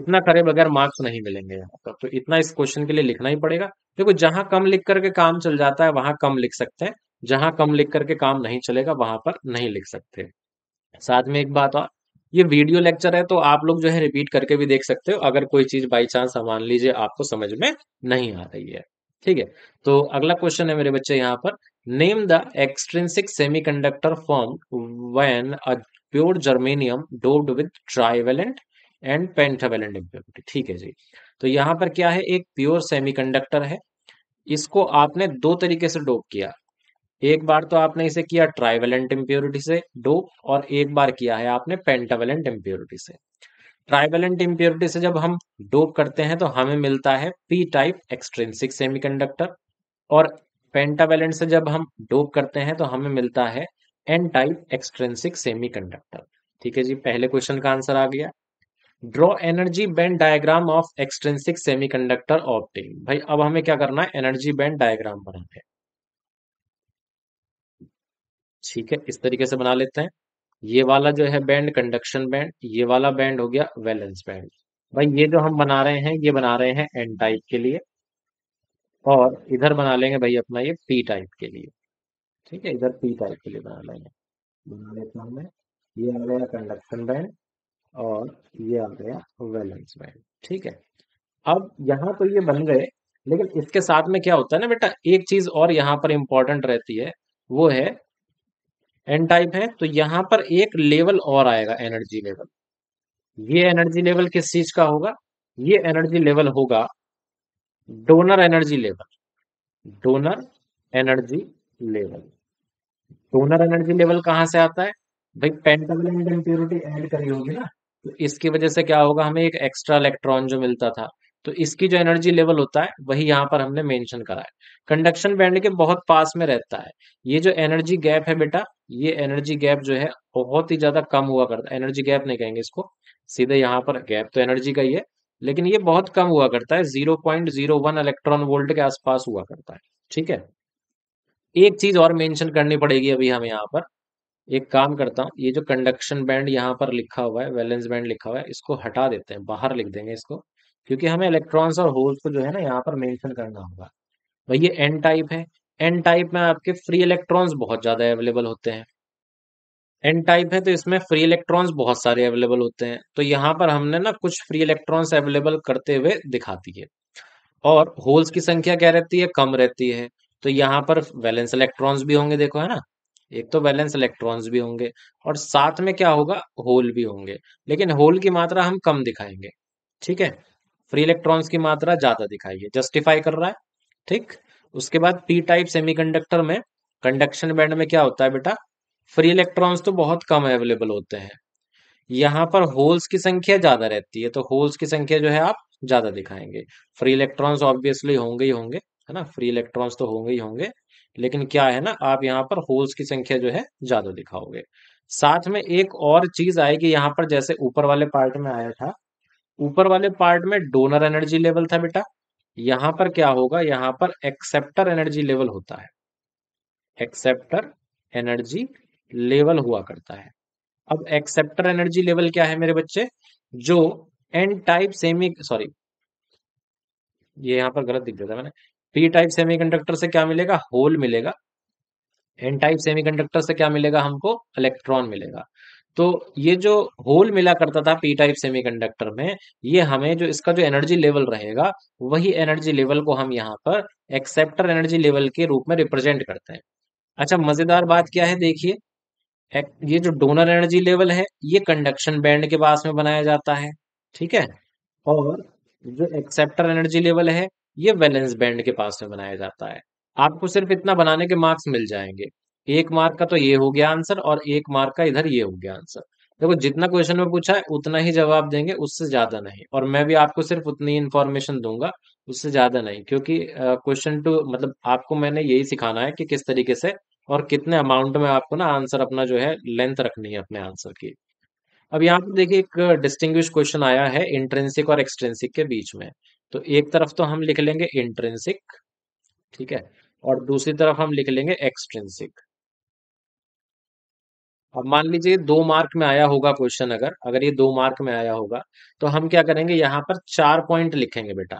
इतना करे बगैर मार्क्स नहीं मिलेंगे यहाँ पर तो इतना इस क्वेश्चन के लिए लिखना ही पड़ेगा देखो जहां कम लिख करके काम चल जाता है वहां कम लिख सकते हैं जहां कम लिख करके काम नहीं चलेगा वहां पर नहीं लिख सकते साथ में एक बात और ये वीडियो लेक्चर है तो आप लोग जो है रिपीट करके भी देख सकते हो अगर कोई चीज बाई चांस मान लीजिए आपको समझ में नहीं आ रही है ठीक है तो अगला क्वेश्चन है मेरे बच्चे यहाँ पर name the extrinsic semiconductor form when a pure germanium doped with trivalent and pentavalent impurity ठीक है जी तो यहाँ पर क्या है एक प्योर सेमी है इसको आपने दो तरीके से डोप किया एक बार तो आपने इसे किया ट्राइवेलेंट इम्प्योरिटी से डोप और एक बार किया है आपने पेंटावेलेंट इम्प्योरिटी से ट्राइवेलेंट इम्प्योरिटी से जब हम डोप करते हैं तो हमें मिलता है पी टाइप एक्सट्रेंसिक सेमीकंडक्टर और पेंटावेलेंट से जब हम डोप करते हैं तो हमें मिलता है एन टाइप एक्सट्रेंसिक सेमीकंडक्टर ठीक है जी पहले क्वेश्चन का आंसर आ गया draw energy band diagram of extrinsic semiconductor obtain भाई अब हमें क्या करना है एनर्जी बैंड डायग्राम बनाना है ठीक है इस तरीके से बना लेते हैं ये वाला जो है बैंड कंडक्शन बैंड ये वाला बैंड हो गया वैलेंस बैंड भाई ये जो हम बना रहे हैं ये बना रहे हैं एन टाइप के लिए और इधर बना लेंगे भाई अपना ये पी टाइप के लिए ठीक है इधर पी टाइप के लिए बना लेंगे बना लेता हूँ मैं ये आ गया कंडक्शन बैंड और ये आ गया वैलेंस बैंड ठीक है अब यहाँ तो ये बन गए लेकिन इसके साथ में क्या होता है ना बेटा एक चीज और यहाँ पर इम्पोर्टेंट रहती है वो है एन टाइप है तो यहां पर एक लेवल और आएगा एनर्जी लेवल ये एनर्जी लेवल किस चीज का होगा ये एनर्जी लेवल होगा donor energy level donor energy level donor energy level कहां से आता है भाई पेंटाबल एंड इम्प्योरिटी करी होगी ना तो इसकी वजह से क्या होगा हमें एक एक्स्ट्रा इलेक्ट्रॉन जो मिलता था तो इसकी जो एनर्जी लेवल होता है वही यहाँ पर हमने मेंशन करा है कंडक्शन बैंड के बहुत पास में रहता है ये जो एनर्जी गैप है बेटा ये एनर्जी गैप जो है बहुत ही ज्यादा कम हुआ करता है एनर्जी गैप नहीं कहेंगे इसको सीधे यहाँ पर गैप तो एनर्जी का ही है लेकिन ये बहुत कम हुआ करता है zero point zero one electron volt के आसपास हुआ करता है ठीक है एक चीज और मेंशन करनी पड़ेगी अभी हम यहाँ पर एक काम करता हूँ ये जो कंडक्शन बैंड यहाँ पर लिखा हुआ है वैलेंस बैंड लिखा हुआ है इसको हटा देते हैं बाहर लिख देंगे इसको क्योंकि हमें इलेक्ट्रॉन्स और होल्स को जो है ना यहाँ पर मेंशन करना होगा भाई ये एन टाइप है एन टाइप में आपके फ्री इलेक्ट्रॉन्स बहुत ज़्यादा अवेलेबल होते हैं एन टाइप है तो इसमें फ्री इलेक्ट्रॉन्स बहुत सारे अवेलेबल होते हैं तो यहाँ पर हमने ना कुछ फ्री इलेक्ट्रॉन्स अवेलेबल करते हुए दिखाती है और होल्स की संख्या क्या रहती है कम रहती है तो यहाँ पर वैलेंस इलेक्ट्रॉन्स भी होंगे देखो है ना एक तो वैलेंस इलेक्ट्रॉन्स भी होंगे और साथ में क्या होगा होल भी होंगे लेकिन होल की मात्रा हम कम दिखाएंगे ठीक है फ्री इलेक्ट्रॉन्स की मात्रा ज्यादा दिखाई है जस्टिफाई कर रहा है ठीक उसके बाद पी टाइप सेमीकंडक्टर में कंडक्शन बैंड में क्या होता है बेटा फ्री इलेक्ट्रॉन्स तो बहुत कम अवेलेबल होते हैं यहाँ पर होल्स की संख्या ज्यादा रहती है तो होल्स की संख्या जो है आप ज्यादा दिखाएंगे फ्री इलेक्ट्रॉन्स ऑब्वियसली होंगे ही होंगे है ना फ्री इलेक्ट्रॉन्स तो होंगे ही होंगे लेकिन क्या है ना आप यहाँ पर होल्स की संख्या जो है ज्यादा दिखाओगे साथ में एक और चीज आएगी यहाँ पर जैसे ऊपर वाले पार्ट में आया था ऊपर वाले पार्ट में डोनर एनर्जी लेवल था बेटा यहां पर क्या होगा यहां पर एक्सेप्टर एनर्जी लेवल होता है एक्सेप्टर एनर्जी लेवल हुआ करता है अब एक्सेप्टर एनर्जी लेवल क्या है मेरे बच्चे जो एन टाइप सेमी सॉरी ये यहां पर गलत दिख देता मैंने पी टाइप सेमीकंडक्टर से क्या मिलेगा होल मिलेगा एन टाइप सेमीकंडक्टर से क्या मिलेगा हमको इलेक्ट्रॉन मिलेगा तो ये जो होल मिला करता था पी टाइप सेमीकंडक्टर में ये हमें जो इसका जो एनर्जी लेवल रहेगा वही एनर्जी लेवल को हम यहाँ पर एक्सेप्टर एनर्जी लेवल के रूप में रिप्रेजेंट करते हैं अच्छा मजेदार बात क्या है देखिए ये जो डोनर एनर्जी लेवल है ये कंडक्शन बैंड के पास में बनाया जाता है ठीक है और जो एक्सेप्टर एनर्जी लेवल है ये वैलेंस बैंड के पास में बनाया जाता है आपको सिर्फ इतना बनाने के मार्क्स मिल जाएंगे एक मार्क का तो ये हो गया आंसर और एक मार्क का इधर ये हो गया आंसर देखो जितना क्वेश्चन में पूछा है उतना ही जवाब देंगे उससे ज्यादा नहीं और मैं भी आपको सिर्फ उतनी इन्फॉर्मेशन दूंगा उससे ज्यादा नहीं क्योंकि क्वेश्चन टू मतलब आपको मैंने यही सिखाना है कि किस तरीके से और कितने अमाउंट में आपको ना आंसर अपना जो है लेंथ रखनी है अपने आंसर की अब यहाँ पर देखिए एक डिस्टिंग्विश क्वेश्चन आया है इंट्रेंसिक और एक्सट्रेंसिक के बीच में तो एक तरफ तो हम लिख लेंगे इंट्रेंसिक ठीक है और दूसरी तरफ हम लिख लेंगे एक्सट्रेंसिक अब मान लीजिए दो मार्क में आया होगा क्वेश्चन अगर अगर ये दो मार्क में आया होगा तो हम क्या करेंगे यहाँ पर चार पॉइंट लिखेंगे बेटा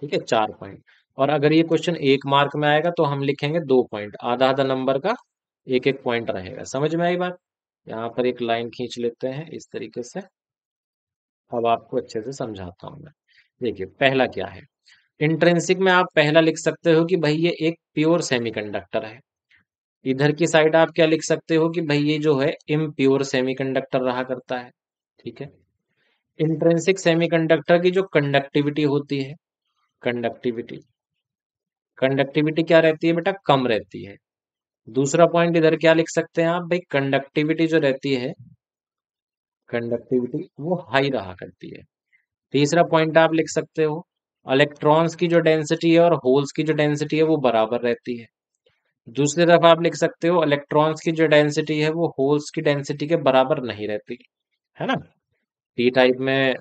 ठीक है चार पॉइंट और अगर ये क्वेश्चन एक मार्क में आएगा तो हम लिखेंगे दो पॉइंट आधा आधा नंबर का एक एक पॉइंट रहेगा समझ में आई बात यहाँ पर एक लाइन खींच लेते हैं इस तरीके से अब आपको अच्छे से समझाता हूं मैं देखिए पहला क्या है इंट्रेंसिक में आप पहला लिख सकते हो कि भाई ये एक प्योर सेमीकंडक्टर है इधर की साइड आप क्या लिख सकते हो कि भाई ये जो है इम्प्योर सेमीकंडक्टर रहा करता है ठीक है इंट्रेंसिक सेमीकंडक्टर की जो कंडक्टिविटी होती है कंडक्टिविटी कंडक्टिविटी क्या रहती है बेटा कम रहती है दूसरा पॉइंट इधर क्या लिख सकते हैं आप भाई कंडक्टिविटी जो रहती है कंडक्टिविटी वो हाई रहा करती है तीसरा पॉइंट आप लिख सकते हो इलेक्ट्रॉन्स की जो डेंसिटी है और होल्स की जो डेंसिटी है वो बराबर रहती है दूसरी तरफ आप लिख सकते हो इलेक्ट्रॉन्स की जो डेंसिटी है वो होल्स की डेंसिटी के बराबर नहीं रहती है ना पी टाइप में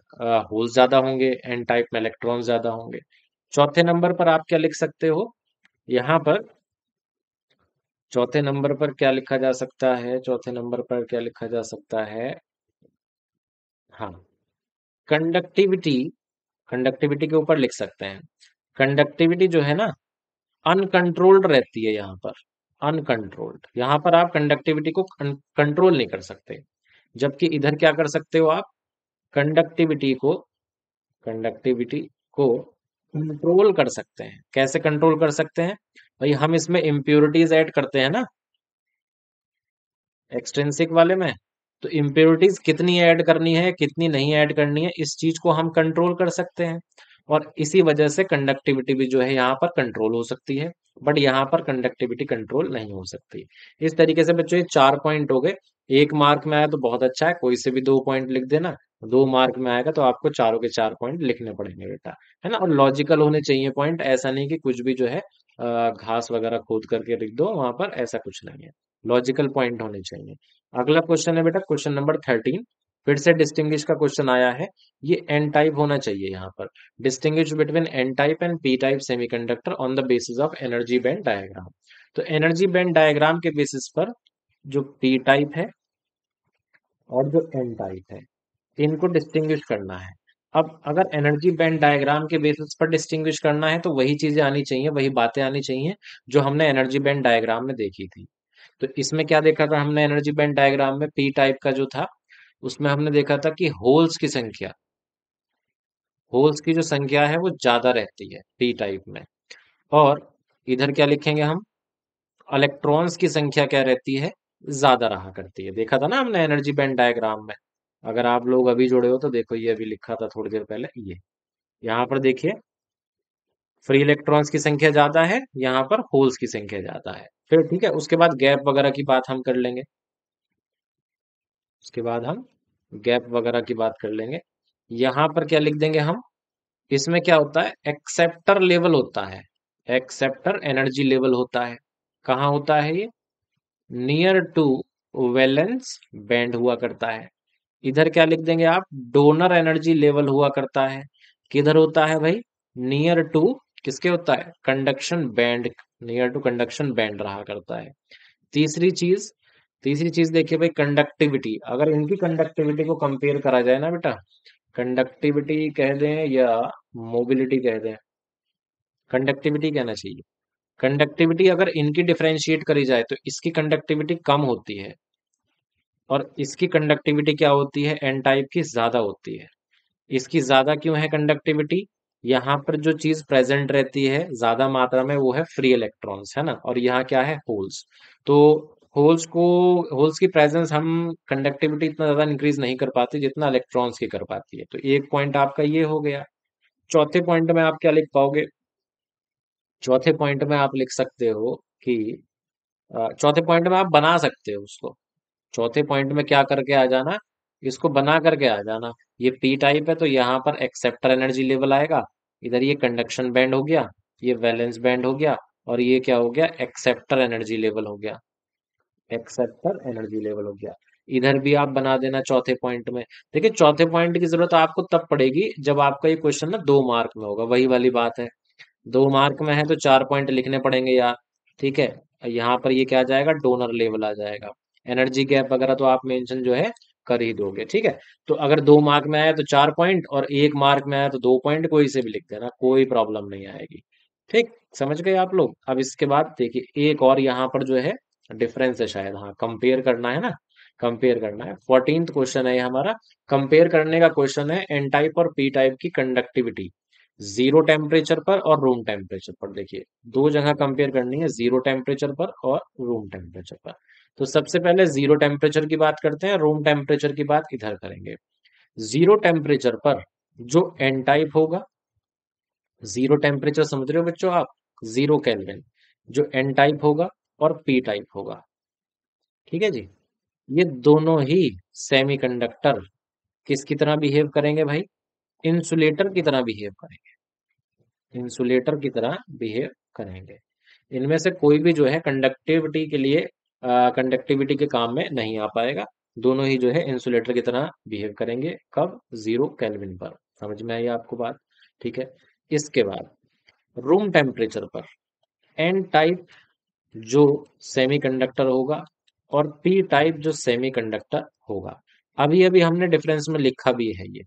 होल्स ज्यादा होंगे एन टाइप में इलेक्ट्रॉन ज्यादा होंगे चौथे नंबर पर आप क्या लिख सकते हो यहाँ पर चौथे नंबर पर क्या लिखा जा सकता है चौथे नंबर पर क्या लिखा जा सकता है हाँ कंडक्टिविटी कंडक्टिविटी के ऊपर लिख सकते हैं कंडक्टिविटी जो है ना अनकंट्रोल्ड रहती है यहाँ पर अनकंट्रोल्ड यहाँ पर आप कंडक्टिविटी को कंट्रोल नहीं कर सकते जबकि इधर क्या कर सकते हो आप कंडक्टिविटी को कंडक्टिविटी को कंट्रोल कर सकते हैं कैसे कंट्रोल कर सकते हैं भाई हम इसमें इम्प्योरिटीज ऐड करते हैं ना एक्सटेंसिक वाले में तो इम्प्योरिटीज कितनी ऐड करनी है कितनी नहीं ऐड करनी है इस चीज को हम कंट्रोल कर सकते हैं और इसी वजह से कंडक्टिविटी भी जो है यहाँ पर कंट्रोल हो सकती है बट यहाँ पर कंडक्टिविटी कंट्रोल नहीं हो सकती इस तरीके से बच्चों ये चार पॉइंट हो गए एक मार्क में आया तो बहुत अच्छा है कोई से भी दो पॉइंट लिख देना दो मार्क में आएगा तो आपको चारों के चार पॉइंट लिखने पड़ेंगे बेटा है ना और लॉजिकल होने चाहिए पॉइंट ऐसा नहीं कि कुछ भी जो है घास वगैरह खोद करके लिख दो वहां पर ऐसा कुछ नहीं है लॉजिकल पॉइंट होने चाहिए अगला क्वेश्चन है बेटा क्वेश्चन नंबर थर्टीन फिर से डिस्टिंग्विश का क्वेश्चन आया है ये एन टाइप होना चाहिए यहाँ पर distinguish between N type and P type semiconductor on the basis of energy band diagram तो एनर्जी बैंड डायग्राम के बेसिस पर जो पी टाइप है और जो एन टाइप है इनको डिस्टिंग्विश करना है अब अगर एनर्जी बैंड डायग्राम के बेसिस पर डिस्टिंग्विश करना है तो वही चीजें आनी चाहिए वही बातें आनी चाहिए जो हमने एनर्जी बैंड डायग्राम में देखी थी तो इसमें क्या देखा था हमने एनर्जी बैंड डायग्राम में पी टाइप का जो था उसमें हमने देखा था कि होल्स की संख्या होल्स की जो संख्या है वो ज़्यादा रहती है पी टाइप में और इधर क्या लिखेंगे हम इलेक्ट्रॉन्स की संख्या क्या रहती है ज़्यादा रहा करती है देखा था ना हमने एनर्जी बैंड डायग्राम में अगर आप लोग अभी जुड़े हो तो देखो ये अभी लिखा था थोड़ी देर पहले ये यहाँ पर देखिए फ्री इलेक्ट्रॉन्स की संख्या ज़्यादा है यहाँ पर होल्स की संख्या ज़्यादा है फिर ठीक है उसके बाद गैप वगैरह की बात हम कर लेंगे उसके बाद हम गैप वगैरह की बात कर लेंगे यहां पर क्या लिख देंगे हम इसमें क्या होता है एक्सेप्टर लेवल होता है एक्सेप्टर एनर्जी लेवल होता है कहा होता है ये नियर टू वेलेंस बैंड हुआ करता है इधर क्या लिख देंगे आप डोनर एनर्जी लेवल हुआ करता है किधर होता है भाई नियर टू किसके होता है conduction band near to conduction band रहा करता है तीसरी चीज तीसरी तो चीज देखिए भाई कंडक्टिविटी अगर इनकी कंडक्टिविटी को कंपेयर करा जाए ना बेटा कंडक्टिविटी कह दें या मोबिलिटी कह दें कंडक्टिविटी कहना चाहिए कंडक्टिविटी अगर इनकी डिफ्रेंशिएट करी जाए तो इसकी कंडक्टिविटी कम होती है और इसकी कंडक्टिविटी क्या होती है एन टाइप की ज्यादा होती है इसकी ज्यादा क्यों है कंडक्टिविटी यहाँ पर जो चीज प्रेजेंट रहती है ज्यादा मात्रा में वो है फ्री इलेक्ट्रॉन्स है ना और यहाँ क्या है होल्स तो होल्स को होल्स की प्रेजेंस हम कंडक्टिविटी इतना ज़्यादा इंक्रीज नहीं कर पाते जितना इलेक्ट्रॉन्स की कर पाती है तो एक पॉइंट आपका ये हो गया चौथे पॉइंट में आप क्या लिख पाओगे चौथे पॉइंट में आप लिख सकते हो कि चौथे पॉइंट में आप बना सकते हो उसको चौथे पॉइंट में क्या करके आ जाना इसको बना करके आ जाना ये पी टाइप है तो यहाँ पर एक्सेप्टर एनर्जी लेवल आएगा इधर ये कंडक्शन बैंड हो गया ये वैलेंस बैंड हो गया और ये क्या हो गया एक्सेप्टर एनर्जी लेवल हो गया एक्सेप्टर एनर्जी लेवल हो गया इधर भी आप बना देना चौथे पॉइंट में देखिए चौथे पॉइंट की जरूरत आपको तब पड़ेगी जब आपका ये क्वेश्चन ना दो मार्क में होगा वही वाली बात है दो मार्क में है तो चार पॉइंट लिखने पड़ेंगे यार ठीक है यहाँ पर ये क्या जाएगा डोनर लेवल आ जाएगा एनर्जी गैप वगैरह तो आप मेंशन जो है कर ही दोगे ठीक है तो अगर दो मार्क में आया तो चार पॉइंट और एक मार्क में आया तो दो पॉइंट कोई से भी लिख देना कोई प्रॉब्लम नहीं आएगी ठीक समझ गए आप लोग अब इसके बाद देखिए एक और यहाँ पर जो है डिफरेंस है शायद हाँ कंपेयर करना है ना कंपेयर करना है फोर्टीन क्वेश्चन है हमारा कंपेयर करने का क्वेश्चन है एन टाइप और पी टाइप की कंडक्टिविटी जीरो टेम्परेचर पर और रूम टेम्परेचर पर देखिए दो जगह कंपेयर करनी है जीरो टेम्परेचर पर और रूम टेम्परेचर पर तो सबसे पहले जीरो टेम्परेचर की बात करते हैं रूम टेम्परेचर की बात इधर करेंगे जीरो टेम्परेचर पर जो एन टाइप होगा जीरो टेम्परेचर समझ रहे हो बच्चों आप जीरो कैलविन जो एन टाइप होगा और पी टाइप होगा ठीक है जी ये दोनों ही सेमीकंडक्टर किसकी तरह बिहेव करेंगे भाई इंसुलेटर की तरह बिहेव करेंगे इंसुलेटर की तरह बिहेव करेंगे इनमें से कोई भी जो है कंडक्टिविटी के लिए कंडक्टिविटी के काम में नहीं आ पाएगा दोनों ही जो है इंसुलेटर की तरह बिहेव करेंगे कब जीरो कैलविन पर समझ में आई आपको बात ठीक है इसके बाद रूम टेम्परेचर पर एन टाइप जो सेमीकंडक्टर होगा और पी टाइप जो सेमीकंडक्टर होगा अभी अभी हमने डिफरेंस में लिखा भी है ये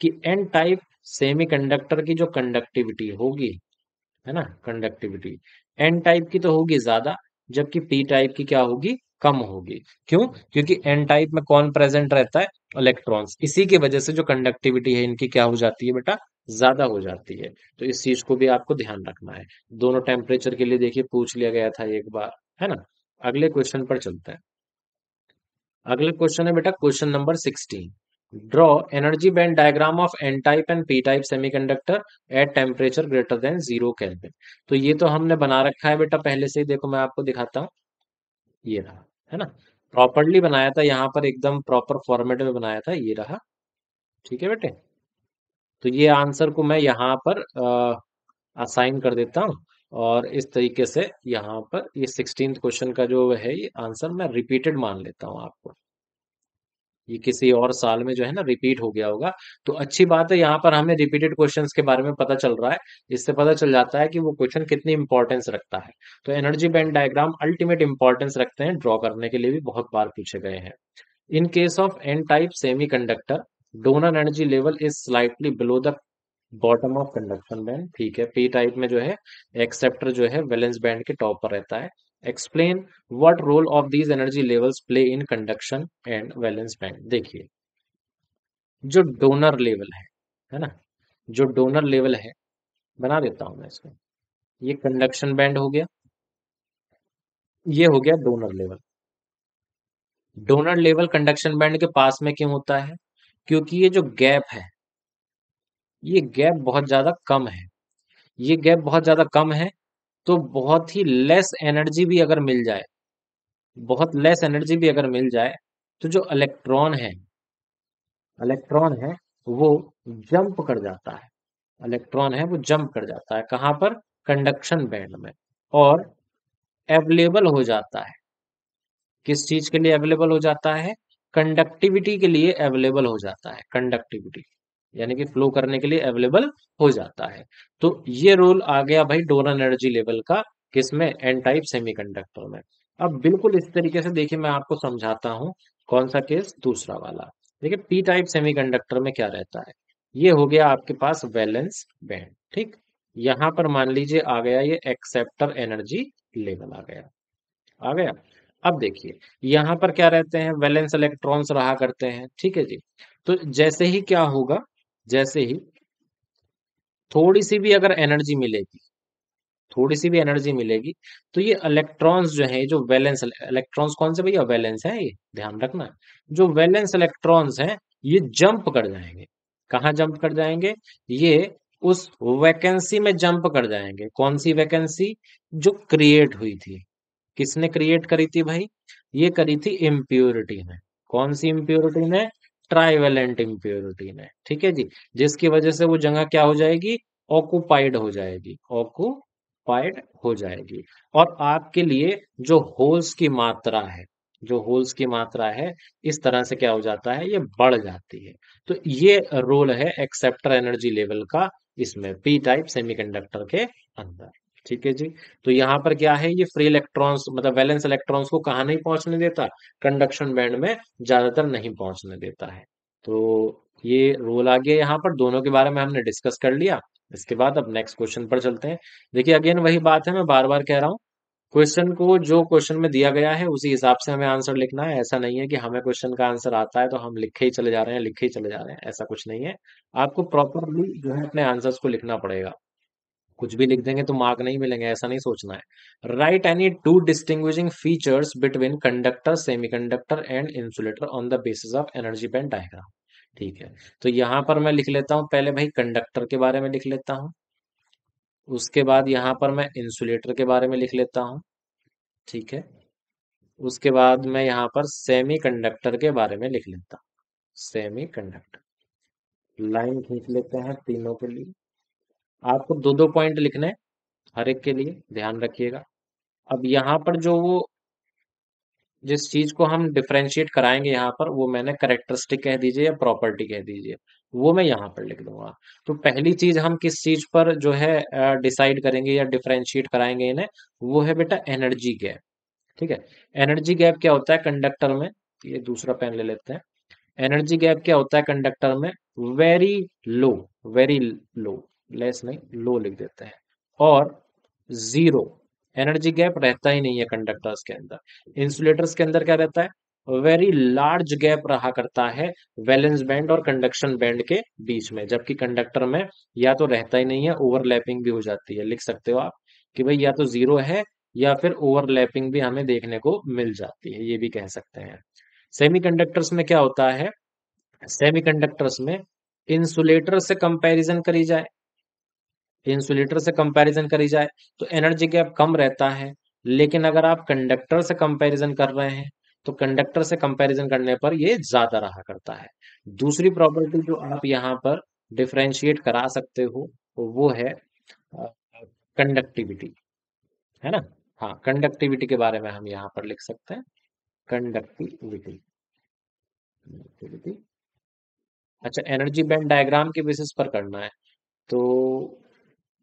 कि एन टाइप सेमीकंडक्टर की जो कंडक्टिविटी होगी है ना कंडक्टिविटी एन टाइप की तो होगी ज्यादा जबकि पी टाइप की क्या होगी कम होगी क्यों क्योंकि एन टाइप में कौन प्रेजेंट रहता है इलेक्ट्रॉन्स इसी की वजह से जो कंडक्टिविटी है इनकी क्या हो जाती है बेटा ज्यादा हो जाती है तो इस चीज को भी आपको ध्यान रखना है दोनों टेम्परेचर के लिए देखिए पूछ लिया गया था एक बार है ना अगले क्वेश्चन पर चलते हैं अगला क्वेश्चन है बेटा question number sixteen draw energy band diagram of N type and P type semiconductor at temperature greater than zero kelvin तो ये तो हमने बना रखा है बेटा पहले से ही देखो मैं आपको दिखाता हूँ ये रहा है ना प्रॉपरली बनाया था यहाँ पर एकदम प्रॉपर फॉर्मेट में बनाया था ये रहा ठीक है बेटे तो ये आंसर को मैं यहाँ पर असाइन कर देता हूँ और इस तरीके से यहाँ पर ये सिक्सटीन क्वेश्चन का जो है ये आंसर मैं रिपीटेड मान लेता हूँ आपको ये किसी और साल में जो है ना रिपीट हो गया होगा तो अच्छी बात है यहाँ पर हमें रिपीटेड क्वेश्चन के बारे में पता चल रहा है इससे पता चल जाता है कि वो क्वेश्चन कितनी इंपॉर्टेंस रखता है तो energy band diagram ultimate importance रखते हैं ड्रॉ करने के लिए भी बहुत बार पूछे गए हैं in case of N type semiconductor donor energy level is slightly below the bottom of conduction band ठीक है पी टाइप में जो है एक्सेप्टर जो है वैलेंस बैंड के टॉप पर रहता है explain what role of these energy levels play in conduction and valence band देखिए जो डोनर लेवल है है ना जो डोनर लेवल है बना देता हूं मैं इसको ये कंडक्शन बैंड हो गया ये हो गया donor level donor level conduction band के पास में क्यों होता है क्योंकि ये जो गैप है ये गैप बहुत ज़्यादा कम है ये गैप बहुत ज़्यादा कम है तो बहुत ही लेस एनर्जी भी अगर मिल जाए बहुत लेस एनर्जी भी अगर मिल जाए तो जो इलेक्ट्रॉन है इलेक्ट्रॉन है वो जंप कर जाता है इलेक्ट्रॉन है वो जंप कर जाता है कहां पर कंडक्शन बैंड में और अवेलेबल हो जाता है किस चीज के लिए अवेलेबल हो जाता है कंडक्टिविटी के लिए अवेलेबल हो जाता है कंडक्टिविटी यानी कि फ्लो करने के लिए अवेलेबल हो जाता है तो ये रोल आ गया भाई डोनर एनर्जी लेवल का किसमें एन टाइप सेमीकंडक्टर में अब बिल्कुल इस तरीके से देखिए मैं आपको समझाता हूँ कौन सा केस दूसरा वाला देखिए पी टाइप सेमीकंडक्टर में क्या रहता है ये हो गया आपके पास बैलेंस बैंड ठीक यहां पर मान लीजिए आ गया ये एक्सेप्टर एनर्जी लेवल आ गया आ गया अब देखिए यहाँ पर क्या रहते हैं वैलेंस इलेक्ट्रॉन्स रहा करते हैं ठीक है जी तो जैसे ही क्या होगा जैसे ही थोड़ी सी भी अगर एनर्जी मिलेगी थोड़ी सी भी एनर्जी मिलेगी तो ये इलेक्ट्रॉन्स जो है जो वैलेंस इलेक्ट्रॉन्स कौन से भैया वैलेंस है ये ध्यान रखना जो वैलेंस इलेक्ट्रॉन्स हैं ये जंप कर जाएंगे कहा जंप कर जाएंगे ये उस वैकेंसी में जंप कर जाएंगे कौन सी वैकेंसी जो क्रिएट हुई थी किसने क्रिएट करी थी भाई ये करी थी इम्प्योरिटी ने कौन सी इम्प्योरिटी ने ट्राइवेलेंट इम्प्योरिटी ने ठीक है जी जिसकी वजह से वो जगह क्या हो जाएगी ऑक्यूपाइड हो जाएगी ऑक्यूपाइड हो जाएगी और आपके लिए जो होल्स की मात्रा है जो होल्स की मात्रा है इस तरह से क्या हो जाता है ये बढ़ जाती है तो ये रोल है एक्सेप्टर एनर्जी लेवल का इसमें पी टाइप सेमीकंडक्टर के अंदर ठीक है जी तो यहाँ पर क्या है ये फ्री इलेक्ट्रॉन्स मतलब वैलेंस इलेक्ट्रॉन्स को कहा नहीं पहुंचने देता कंडक्शन बैंड में ज्यादातर नहीं पहुंचने देता है तो ये रोल आ गया यहाँ पर दोनों के बारे में हमने डिस्कस कर लिया इसके बाद अब नेक्स्ट क्वेश्चन पर चलते हैं देखिए अगेन वही बात है मैं बार बार कह रहा हूँ क्वेश्चन को जो क्वेश्चन में दिया गया है उसी हिसाब से हमें आंसर लिखना है ऐसा नहीं है कि हमें क्वेश्चन का आंसर आता है तो हम लिखे ही चले जा रहे हैं लिखे ही चले जा रहे हैं ऐसा कुछ नहीं है आपको प्रॉपरली जो है अपने आंसर्स को लिखना पड़ेगा कुछ भी लिख देंगे तो मार्क नहीं मिलेंगे ऐसा नहीं सोचना है write any two distinguishing features between conductor semiconductor and insulator on the basis of energy band diagram ठीक है तो यहां पर मैं लिख लेता हूं पहले भाई कंडक्टर के बारे में लिख लेता हूं उसके बाद यहां पर मैं इंसुलेटर के बारे में लिख लेता हूं ठीक है उसके बाद मैं यहां पर सेमी कंडक्टर के बारे में लिख लेता हूं सेमी कंडक्टर लाइन खींच लेते हैं तीनों के लिए आपको दो दो पॉइंट लिखने हर एक के लिए ध्यान रखिएगा अब यहाँ पर जो वो जिस चीज को हम डिफ्रेंशिएट कराएंगे यहाँ पर वो मैंने करेक्टरिस्टिक कह दीजिए या प्रॉपर्टी कह दीजिए वो मैं यहाँ पर लिख दूंगा तो पहली चीज हम किस चीज पर जो है डिसाइड करेंगे या डिफ्रेंशिएट कराएंगे इन्हें वो है बेटा एनर्जी गैप ठीक है एनर्जी गैप क्या होता है कंडक्टर में ये दूसरा पेन ले लेते हैं एनर्जी गैप क्या होता है कंडक्टर में very low very low less नहीं लो लिख देते हैं और जीरो एनर्जी गैप रहता ही नहीं है कंडक्टर्स के अंदर इंसुलेटर्स के अंदर क्या रहता है वेरी लार्ज गैप रहा करता है वैलेंस बैंड और कंडक्शन बैंड के बीच में जबकि कंडक्टर में या तो रहता ही नहीं है ओवरलैपिंग भी हो जाती है लिख सकते हो आप कि भाई या तो जीरो है या फिर ओवरलैपिंग भी हमें देखने को मिल जाती है ये भी कह सकते हैं कंडक्टर्स में क्या होता है कंडक्टर्स में इंसुलेटर से कंपेरिजन करी जाए इंसुलेटर से कंपैरिजन करी जाए तो एनर्जी गैप कम रहता है लेकिन अगर आप कंडक्टर से कंपैरिजन कर रहे हैं तो कंडक्टर से कंपैरिजन करने पर ये ज्यादा रहा करता है दूसरी प्रॉपर्टी जो आप यहाँ पर डिफ्रेंशिएट करा सकते हो वो है कंडक्टिविटी है ना हाँ कंडक्टिविटी के बारे में हम यहाँ पर लिख सकते हैं कंडक्टिविटी कंडक्टिविटी अच्छा एनर्जी बैंड डायग्राम के बेसिस पर करना है तो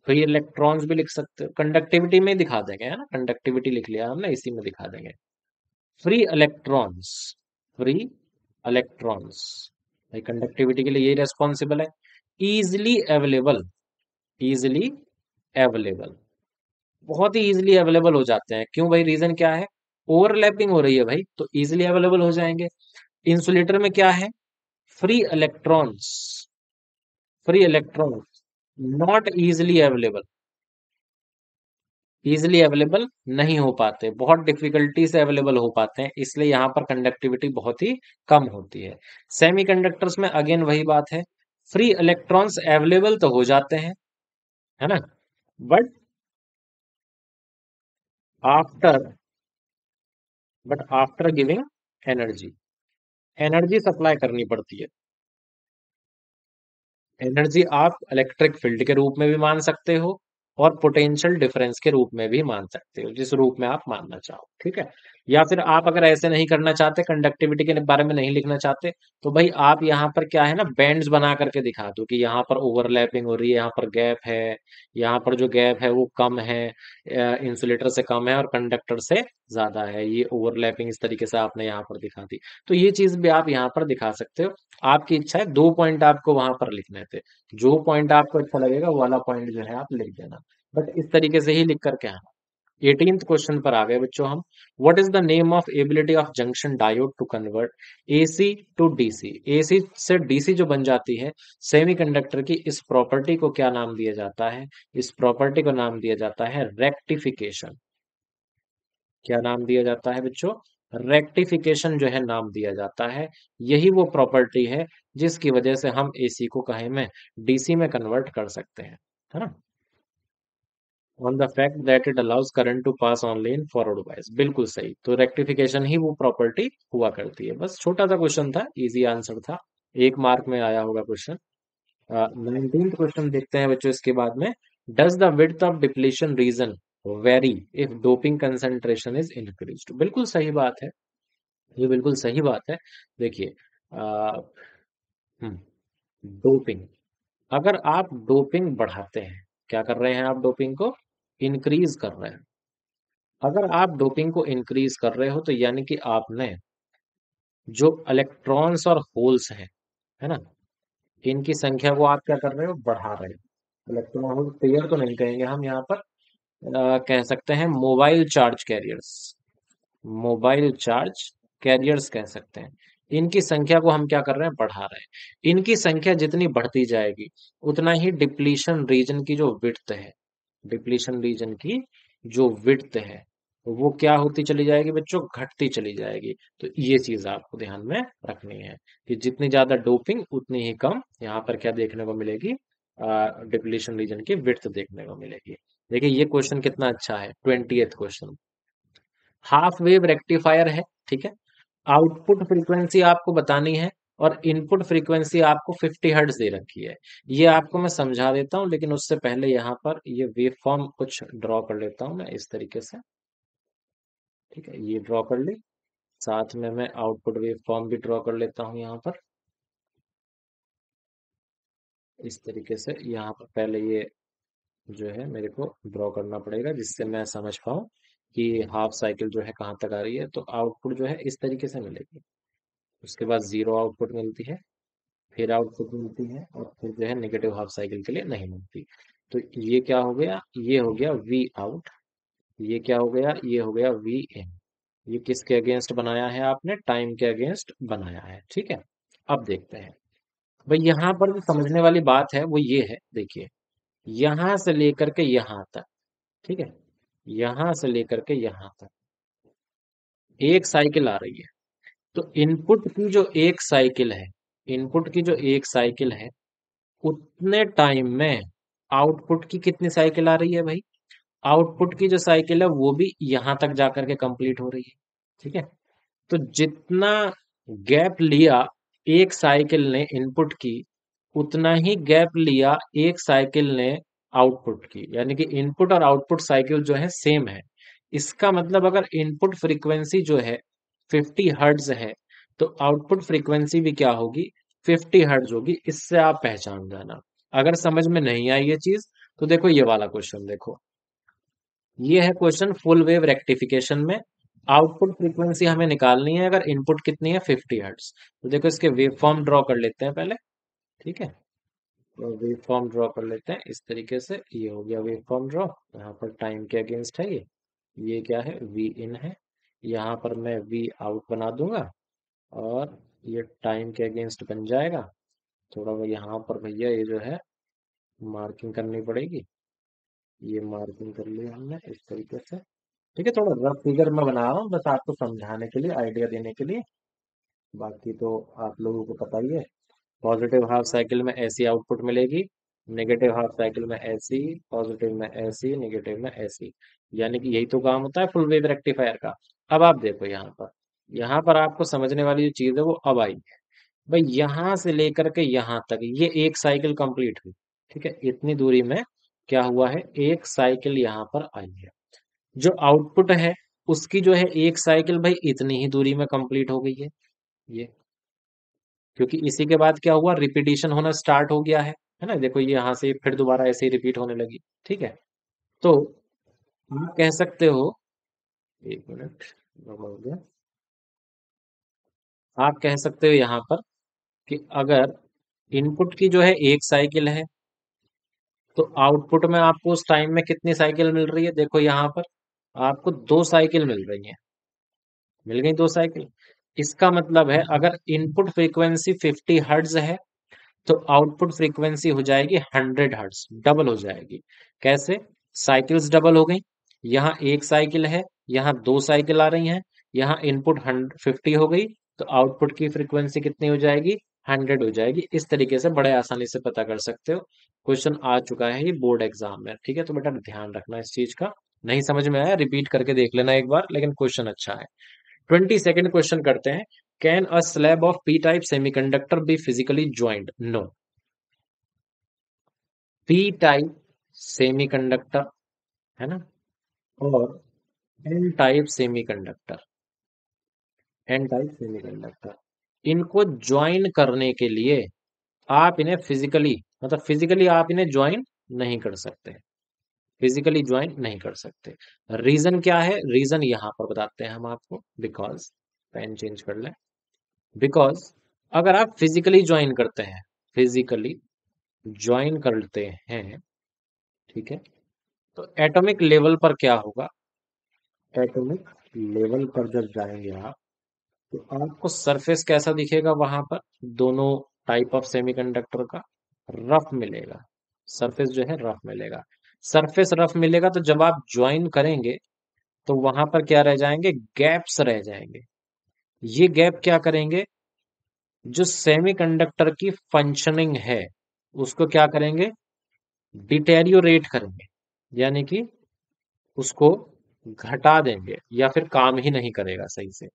तो ये इलेक्ट्रॉन्स भी लिख सकते हो कंडक्टिविटी में दिखा देंगे है ना कंडक्टिविटी लिख लिया हमने इसी में दिखा देंगे फ्री इलेक्ट्रॉन्स फ्री इलेक्ट्रॉन्स भाई कंडक्टिविटी के लिए ये रेस्पॉन्सिबल है इजिली अवेलेबल इजिली अवेलेबल बहुत ही इजिली अवेलेबल हो जाते हैं क्यों भाई रीजन क्या है ओवरलैपिंग हो रही है भाई तो इजिली अवेलेबल हो जाएंगे इंसुलेटर में क्या है free electrons free electrons not easily available easily available नहीं हो पाते बहुत डिफिकल्टी से अवेलेबल हो पाते हैं इसलिए यहां पर कंडक्टिविटी बहुत ही कम होती है सेमी कंडक्टर्स में अगेन वही बात है फ्री इलेक्ट्रॉन्स अवेलेबल तो हो जाते हैं है ना but after but after giving energy energy supply करनी पड़ती है एनर्जी आप इलेक्ट्रिक फील्ड के रूप में भी मान सकते हो और पोटेंशियल डिफरेंस के रूप में भी मान सकते हो जिस रूप में आप मानना चाहो ठीक है या फिर आप अगर ऐसे नहीं करना चाहते कंडक्टिविटी के बारे में नहीं लिखना चाहते तो भाई आप यहाँ पर क्या है ना बैंड्स बना करके दिखा दो कि यहाँ पर ओवरलैपिंग हो रही है यहाँ पर गैप है यहाँ पर जो गैप है वो कम है इंसुलेटर से कम है और कंडक्टर से ज्यादा है ये ओवरलैपिंग इस तरीके से आपने यहाँ पर दिखा दी तो ये चीज भी आप यहाँ पर दिखा सकते हो आपकी इच्छा है दो पॉइंट आपको वहां पर लिखने थे जो पॉइंट आपको अच्छा लगेगा वाला पॉइंट जो है आप लिख देना बट इस तरीके से ही लिख करके आना एटीन क्वेश्चन पर आ गए बच्चों हम what is the name of ability of junction diode to convert AC to DC AC से डीसी जो बन जाती है सेमीकंडक्टर की इस प्रॉपर्टी को क्या नाम दिया जाता है इस प्रॉपर्टी को नाम दिया जाता है रेक्टिफिकेशन क्या नाम दिया जाता है बच्चों रेक्टिफिकेशन जो है नाम दिया जाता है यही वो प्रॉपर्टी है जिसकी वजह से हम एसी को कहे में डीसी में कन्वर्ट कर सकते हैं है ना on the fact that it allows current to pass only in forward wise बिल्कुल सही तो रेक्टिफिकेशन ही वो प्रॉपर्टी हुआ करती है बस छोटा सा क्वेश्चन था इजी आंसर था एक मार्क में आया होगा क्वेश्चन नाइनटीन क्वेश्चन देखते हैं बच्चों इसके बाद में does the width of depletion region vary if doping concentration is increase बिल्कुल सही बात है ये बिल्कुल सही बात है देखिए डोपिंग हम्म, अगर आप डोपिंग बढ़ाते हैं क्या कर रहे हैं आप डोपिंग को इंक्रीज कर रहे हैं अगर आप डोपिंग को इंक्रीज कर रहे हो तो यानी कि आपने जो इलेक्ट्रॉन्स और होल्स हैं है ना इनकी संख्या को आप क्या कर रहे हो बढ़ा रहे हो इलेक्ट्रॉन होल पेयर तो नहीं कहेंगे हम यहाँ पर आ, कह सकते हैं mobile charge carriers mobile charge carriers कह सकते हैं इनकी संख्या को हम क्या कर रहे हैं बढ़ा रहे हैं इनकी संख्या जितनी बढ़ती जाएगी उतना ही डिप्लीशन रीजन की जो विट्थ है डिप्लीशन रीजन की जो विड्थ है वो क्या होती चली जाएगी बच्चों घटती चली जाएगी तो ये चीज आपको ध्यान में रखनी है कि जितनी ज्यादा डोपिंग उतनी ही कम यहाँ पर क्या देखने को मिलेगी डिप्लीशन रीजन की विर्थ देखने को मिलेगी देखिए ये क्वेश्चन कितना अच्छा है twenty question half wave rectifier है ठीक है आउटपुट फ्रीक्वेंसी आपको बतानी है और इनपुट फ्रीक्वेंसी आपको 50 हर्ट्ज दे रखी है ये आपको मैं समझा देता हूँ लेकिन उससे पहले यहाँ पर ये वेव फॉर्म कुछ ड्रॉ कर लेता हूं मैं इस तरीके से ठीक है ये ड्रॉ कर ली साथ में मैं आउटपुट वेव फॉर्म भी ड्रॉ कर लेता हूं यहाँ पर इस तरीके से यहाँ पर पहले ये जो है मेरे को ड्रॉ करना पड़ेगा जिससे मैं समझ पाऊं कि हाफ साइकिल जो है कहां तक आ रही है तो आउटपुट जो है इस तरीके से मिलेगी उसके बाद जीरो आउटपुट मिलती है फिर आउटपुट मिलती है और फिर जो है नेगेटिव हाफ साइकिल के लिए नहीं मिलती तो ये क्या हो गया ये हो गया वी आउट ये क्या हो गया ये हो गया वी इन ये किसके अगेंस्ट बनाया है आपने टाइम के अगेंस्ट बनाया है ठीक है अब देखते हैं भाई यहाँ पर जो समझने वाली बात है वो ये है देखिए यहां से लेकर के यहां तक ठीक है यहां से लेकर के यहां तक एक साइकिल आ रही है तो इनपुट की जो एक साइकिल है इनपुट की जो एक साइकिल है उतने टाइम में आउटपुट की कितनी साइकिल आ रही है भाई आउटपुट की जो साइकिल है वो भी यहां तक जाकर के कंप्लीट हो रही है ठीक है तो जितना गैप लिया एक साइकिल ने इनपुट की उतना ही गैप लिया एक साइकिल ने आउटपुट की यानी कि इनपुट और आउटपुट साइकिल जो है सेम है इसका मतलब अगर इनपुट फ्रीक्वेंसी जो है फिफ्टी हर्ड्स है तो आउटपुट फ्रीक्वेंसी भी क्या होगी फिफ्टी हर्ड्स होगी इससे आप पहचान जाना अगर समझ में नहीं आई ये चीज तो देखो ये वाला क्वेश्चन देखो ये है क्वेश्चन फुल वेव रेक्टिफिकेशन में आउटपुट फ्रीक्वेंसी हमें निकालनी है अगर इनपुट कितनी है फिफ्टी हर्ट्स तो देखो इसके वेव फॉर्म ड्रॉ कर लेते हैं पहले ठीक है तो वेव फॉर्म ड्रॉ कर लेते हैं इस तरीके से ये हो गया वेव फॉर्म ड्रॉ यहाँ पर टाइम के अगेंस्ट है ये ये क्या है वी इन है यहाँ पर मैं वी आउट बना दूंगा और ये टाइम के अगेंस्ट बन जाएगा थोड़ा यहाँ पर भैया ये जो है मार्किंग करनी पड़ेगी ये मार्किंग कर ली हमने इस तरीके से ठीक है थोड़ा रफ फिगर मैं बना रहा हूँ बस आपको समझाने के लिए आइडिया देने के लिए बाकी तो आप लोगों को पता ही है पॉजिटिव हाफ साइकिल में ऐसी आउटपुट मिलेगी नेगेटिव हाफ साइकिल में ऐसी पॉजिटिव में ऐसी नेगेटिव में ऐसी यानी कि यही तो काम होता है फुल वेव रेक्टिफायर का अब आप देखो यहाँ पर यहाँ पर आपको समझने वाली जो चीज़ है वो अब आई है भाई यहाँ से लेकर के यहाँ तक ये एक साइकिल कंप्लीट हुई ठीक है इतनी दूरी में क्या हुआ है एक साइकिल यहाँ पर आई है जो आउटपुट है उसकी जो है एक साइकिल भाई इतनी ही दूरी में कंप्लीट हो गई है ये क्योंकि इसी के बाद क्या हुआ रिपीटिशन होना स्टार्ट हो गया है है ना देखो ये यहाँ से फिर दोबारा ऐसे ही रिपीट होने लगी ठीक है तो आप कह सकते हो एक मिनट हो गया आप कह सकते हो यहाँ पर कि अगर इनपुट की जो है एक साइकिल है तो आउटपुट में आपको उस टाइम में कितनी साइकिल मिल रही है देखो यहाँ पर आपको दो साइकिल मिल रही है मिल गई दो साइकिल इसका मतलब है अगर इनपुट फ्रीक्वेंसी 50 हर्ट्ज है तो आउटपुट फ्रीक्वेंसी हो जाएगी हंड्रेड हर्ट्स डबल हो जाएगी कैसे साइकिल्स डबल हो गई यहाँ एक साइकिल है यहाँ दो साइकिल आ रही हैं यहाँ इनपुट फिफ्टी हो गई तो आउटपुट की फ्रीक्वेंसी कितनी हो जाएगी हंड्रेड हो जाएगी इस तरीके से बड़े आसानी से पता कर सकते हो क्वेश्चन आ चुका है ये बोर्ड एग्जाम में ठीक है तो बेटा ध्यान रखना इस चीज का नहीं समझ में आया रिपीट करके देख लेना एक बार लेकिन क्वेश्चन अच्छा है ट्वेंटी सेकेंड क्वेश्चन करते हैं can a slab of P type semiconductor be physically joined? No. p-type semiconductor है ना और N type semiconductor N type semiconductor इनको ज्वाइन करने के लिए आप इन्हें फिजिकली मतलब फिजिकली आप इन्हें ज्वाइन नहीं कर सकते फिजिकली ज्वाइन नहीं कर सकते रीजन क्या है रीजन यहां पर बताते हैं हम आपको बिकॉज पेन चेंज कर लें बिकॉज अगर आप फिजिकली ज्वाइन करते हैं फिजिकली ज्वाइन करते हैं ठीक है तो एटॉमिक लेवल पर क्या होगा एटॉमिक लेवल पर जब जाएंगे आप तो आपको सरफेस कैसा दिखेगा वहां पर दोनों टाइप ऑफ सेमीकंडक्टर का रफ मिलेगा सरफेस जो है रफ मिलेगा सरफेस रफ मिलेगा तो जब आप ज्वाइन करेंगे तो वहां पर क्या रह जाएंगे गैप्स रह जाएंगे ये गैप क्या करेंगे जो सेमीकंडक्टर की फंक्शनिंग है उसको क्या करेंगे डिटेरियोरेट करेंगे यानी कि उसको घटा देंगे या फिर काम ही नहीं करेगा सही से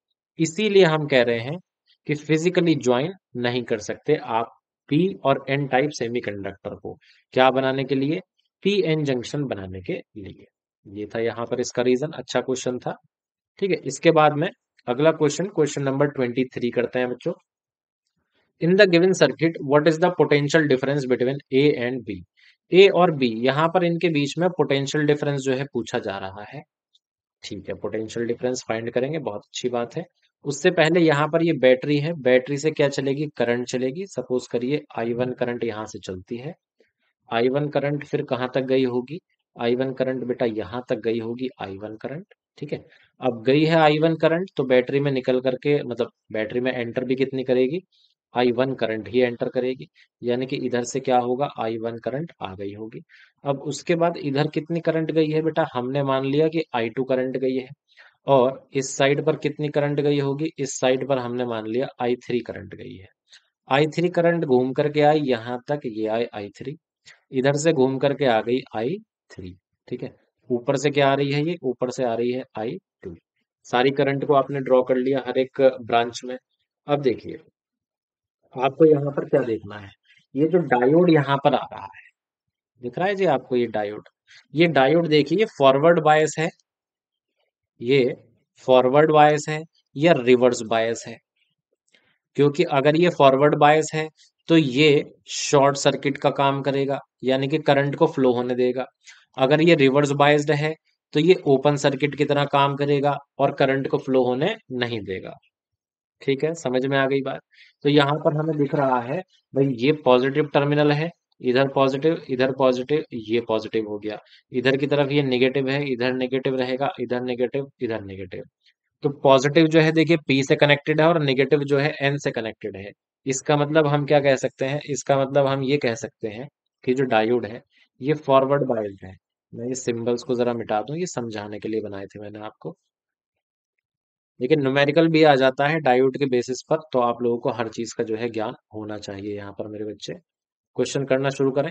इसीलिए हम कह रहे हैं कि फिजिकली ज्वाइन नहीं कर सकते आप पी और एन टाइप सेमीकंडक्टर को क्या बनाने के लिए पी एन जंक्शन बनाने के लिए ये था यहां पर इसका रीजन अच्छा क्वेश्चन था ठीक है इसके बाद में अगला question question number twenty three करते हैं बच्चों in the given circuit what is the potential difference between A and B A और बी यहाँ पर इनके बीच में पोटेंशियल डिफरेंस जो है पूछा जा रहा है ठीक है पोटेंशियल डिफरेंस फाइंड करेंगे बहुत अच्छी बात है उससे पहले यहां पर ये बैटरी है बैटरी से क्या चलेगी करंट चलेगी सपोज करिए आई वन करंट यहां से चलती है आई वन करंट फिर कहां तक गई होगी आई वन करंट बेटा यहां तक गई होगी आई वन करंट ठीक है अब गई है आई वन करंट तो बैटरी में निकल करके मतलब बैटरी में एंटर भी कितनी करेगी आई वन करंट ही एंटर करेगी यानी कि इधर से क्या होगा आई वन करंट आ गई होगी अब उसके बाद इधर कितनी करंट गई है बेटा हमने मान लिया कि आई टू करंट गई है और इस साइड पर कितनी करंट गई होगी इस साइड पर हमने मान लिया आई थ्री करंट गई है आई थ्री करंट घूम करके आई यहां तक ये आई आई थ्री इधर से घूम करके आ गई आई थ्री ठीक है ऊपर से क्या आ रही है ये ऊपर से आ रही है आई टू सारी करंट को आपने ड्रॉ कर लिया हर एक ब्रांच में अब देखिए आपको यहाँ पर क्या देखना है ये जो डायोड यहाँ पर आ रहा है दिख रहा है जी आपको ये डायोड ये डायोड देखिए फॉरवर्ड बायस है ये फॉरवर्ड बायस है या रिवर्स बायस है क्योंकि अगर ये फॉरवर्ड बायस है तो ये शॉर्ट सर्किट का काम करेगा यानी कि करंट को फ्लो होने देगा अगर ये रिवर्स बाइज्ड है तो ये ओपन सर्किट की तरह काम करेगा और करंट को फ्लो होने नहीं देगा ठीक है समझ में आ गई बात तो यहाँ पर हमें दिख रहा है भाई ये पॉजिटिव टर्मिनल है इधर पॉजिटिव इधर पॉजिटिव ये पॉजिटिव हो गया इधर की तरफ ये नेगेटिव है इधर नेगेटिव रहेगा इधर नेगेटिव इधर नेगेटिव तो पॉजिटिव जो है देखिए पी से कनेक्टेड है और नेगेटिव जो है एन से कनेक्टेड है इसका मतलब हम क्या कह सकते हैं इसका मतलब हम ये कह सकते हैं कि जो डायोड है ये फॉरवर्ड बाइल्ड है मैं ये सिंबल्स को ज़रा मिटा दूं ये समझाने के लिए बनाए थे मैंने आपको लेकिन न्यूमेरिकल भी आ जाता है डायोड के बेसिस पर तो आप लोगों को हर चीज़ का जो है ज्ञान होना चाहिए यहाँ पर मेरे बच्चे क्वेश्चन करना शुरू करें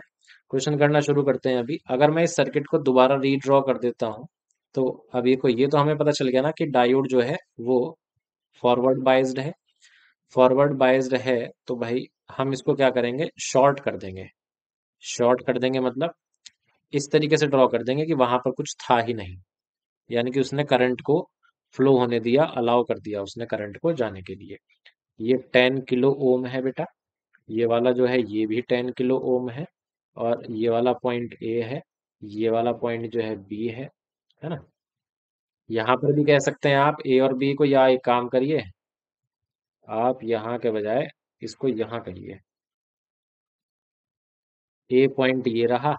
क्वेश्चन करना शुरू करते हैं अभी अगर मैं इस सर्किट को दोबारा रीड्रॉ कर देता हूँ तो अब ये को ये तो हमें पता चल गया ना कि डायोड जो है वो फॉरवर्ड बाइज्ड है फॉरवर्ड बाइज्ड है तो भाई हम इसको क्या करेंगे शॉर्ट कर देंगे शॉर्ट कर देंगे मतलब इस तरीके से ड्रॉ कर देंगे कि वहां पर कुछ था ही नहीं यानी कि उसने करंट को फ्लो होने दिया अलाउ कर दिया उसने करंट को जाने के लिए ये टेन किलो ओम है बेटा ये वाला जो है ये भी टेन किलो ओम है और ये वाला पॉइंट ए है ये वाला पॉइंट जो है बी है है ना यहाँ पर भी कह सकते हैं आप ए और बी को या एक काम करिए आप यहाँ के बजाय इसको यहाँ करिए ए पॉइंट ये रहा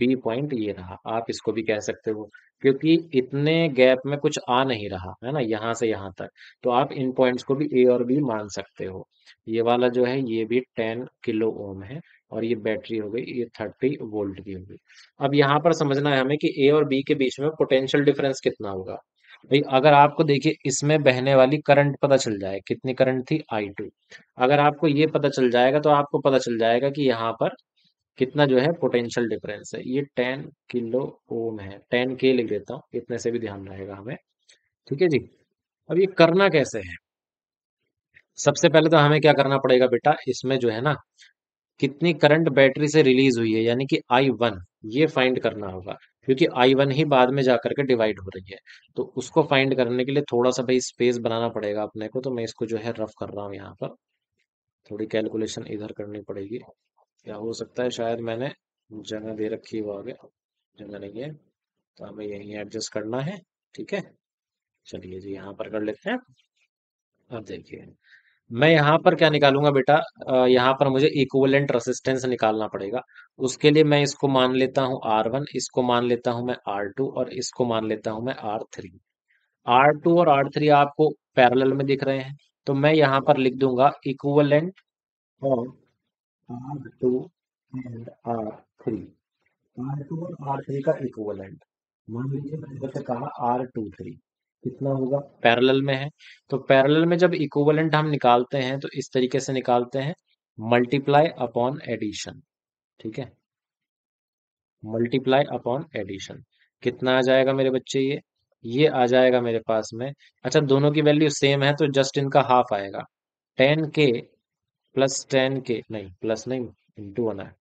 बी पॉइंट ये रहा आप इसको भी कह सकते हो क्योंकि इतने गैप में कुछ आ नहीं रहा है ना यहाँ से यहां तक तो आप इन पॉइंट्स को भी ए और बी मान सकते हो ये वाला जो है ये भी टेन किलो ओम है और ये बैटरी हो गई ये थर्टी वोल्ट की होगी अब यहाँ पर समझना है हमें कि ए और बी के बीच में पोटेंशियल डिफरेंस कितना होगा भाई अगर आपको देखिए इसमें बहने वाली करंट पता चल जाए कितनी करंट थी आई टू अगर आपको ये पता चल जाएगा तो आपको पता चल जाएगा कि यहाँ पर कितना जो है पोटेंशियल डिफरेंस है ये टेन किलो ओम है टेन के लिख देता हूँ इतने से भी ध्यान रहेगा हमें ठीक है जी अब ये करना कैसे है सबसे पहले तो हमें क्या करना पड़ेगा बेटा इसमें जो है ना कितनी करंट बैटरी से रिलीज हुई है यानी कि आई वन ये फाइंड करना होगा क्योंकि आई वन ही बाद में जाकर के डिवाइड हो रही है तो उसको फाइंड करने के लिए थोड़ा सा भाई स्पेस बनाना पड़ेगा अपने को तो मैं इसको जो है रफ कर रहा हूँ यहाँ पर थोड़ी कैलकुलेशन इधर करनी पड़ेगी या हो सकता है शायद मैंने जगह दे रखी हुआ आगे जगह नहीं है तो हमें यही एडजस्ट करना है ठीक है चलिए जी यहाँ पर कर लेते हैं अब देखिए मैं यहाँ पर क्या निकालूंगा बेटा यहाँ पर मुझे इक्वलेंट रेसिस्टेंस निकालना पड़ेगा उसके लिए मैं इसको मान लेता हूँ आर वन इसको मान लेता हूँ मैं आर टू और इसको मान लेता हूँ मैं आर थ्री आर टू और आर थ्री आपको पैरल में दिख रहे हैं तो मैं यहाँ पर लिख दूंगा इक्वलेंट और R two and R three R two और आर थ्री का इक्वलेंट मान लीजिए मैंने जैसे कहा आर टू थ्री कितना होगा पैरेलल में है तो पैरेलल में जब इक्वलेंट हम निकालते हैं तो इस तरीके से निकालते हैं मल्टीप्लाई अपॉन एडिशन ठीक है मल्टीप्लाई अपॉन एडिशन कितना आ जाएगा मेरे बच्चे ये ये आ जाएगा मेरे पास में अच्छा दोनों की वैल्यू सेम है तो जस्ट इनका हाफ आएगा टेन के प्लस टेन के नहीं प्लस नहीं इंटू होना है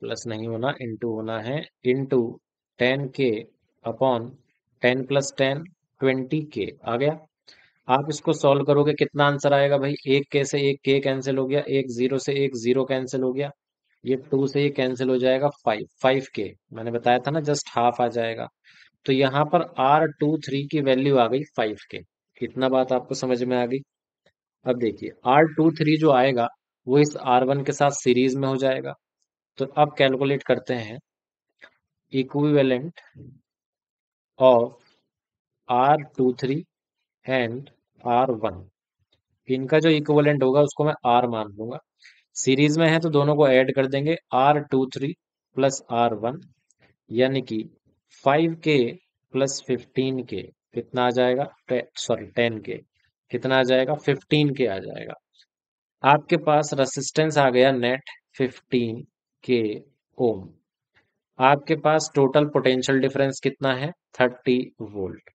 प्लस नहीं होना इंटू होना है into ten K upon ten plus ten twenty K आ गया आप इसको सॉल्व करोगे कितना आंसर आएगा भाई एक के से एक के कैंसिल हो गया एक जीरो से एक जीरो कैंसिल हो गया ये टू से ये कैंसिल हो जाएगा फाइव फाइव के मैंने बताया था ना जस्ट हाफ आ जाएगा तो यहाँ पर आर टू थ्री की वैल्यू आ गई फाइव के कितना बात आपको समझ में आ गई अब देखिए आर टू थ्री जो आएगा वो इस आर वन के साथ सीरीज में हो जाएगा तो अब कैलकुलेट करते हैं equivalent of R two three and R one इनका जो इक्विवेलेंट होगा उसको मैं आर मान लूंगा सीरीज में है तो दोनों को ऐड कर देंगे R two three plus R one यानी कि फाइव के प्लस फिफ्टीन के कितना आ जाएगा सॉरी टेन के कितना आ जाएगा फिफ्टीन के आ जाएगा आपके पास रेसिस्टेंस आ गया नेट फिफ्टीन के ओम आपके पास टोटल पोटेंशियल डिफरेंस कितना है थर्टी वोल्ट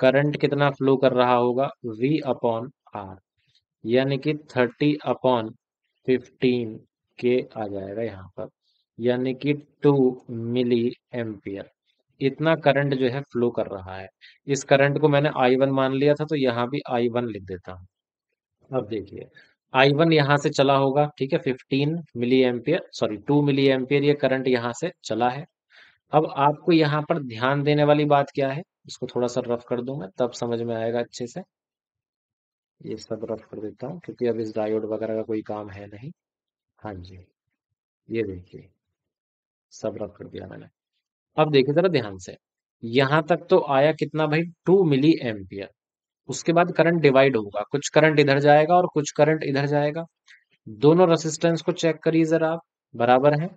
करंट कितना फ्लो कर रहा होगा V अपॉन आर यानी कि थर्टी अपॉन फिफ्टीन के आ जाएगा यहाँ पर यानी कि टू मिली एम्पियर इतना करंट जो है फ्लो कर रहा है इस करंट को मैंने आई वन मान लिया था तो यहाँ भी आई वन लिख देता हूं अब देखिए आई वन यहां से चला होगा ठीक है fifteen milliampere sorry two milliampere ये करंट यहां से चला है अब आपको यहां पर ध्यान देने वाली बात क्या है इसको थोड़ा सा रफ कर दूंगा तब समझ में आएगा अच्छे से ये सब रफ कर देता हूँ क्योंकि अब इस डायोड वगैरह का कोई काम है नहीं हाँ जी ये देखिए सब रफ कर दिया मैंने अब देखिए जरा ध्यान से यहां तक तो आया कितना भाई टू मिली एम्पियर उसके बाद करंट डिवाइड होगा कुछ करंट इधर जाएगा और कुछ करंट इधर जाएगा दोनों रेसिस्टेंस को चेक करिए जरा आप बराबर है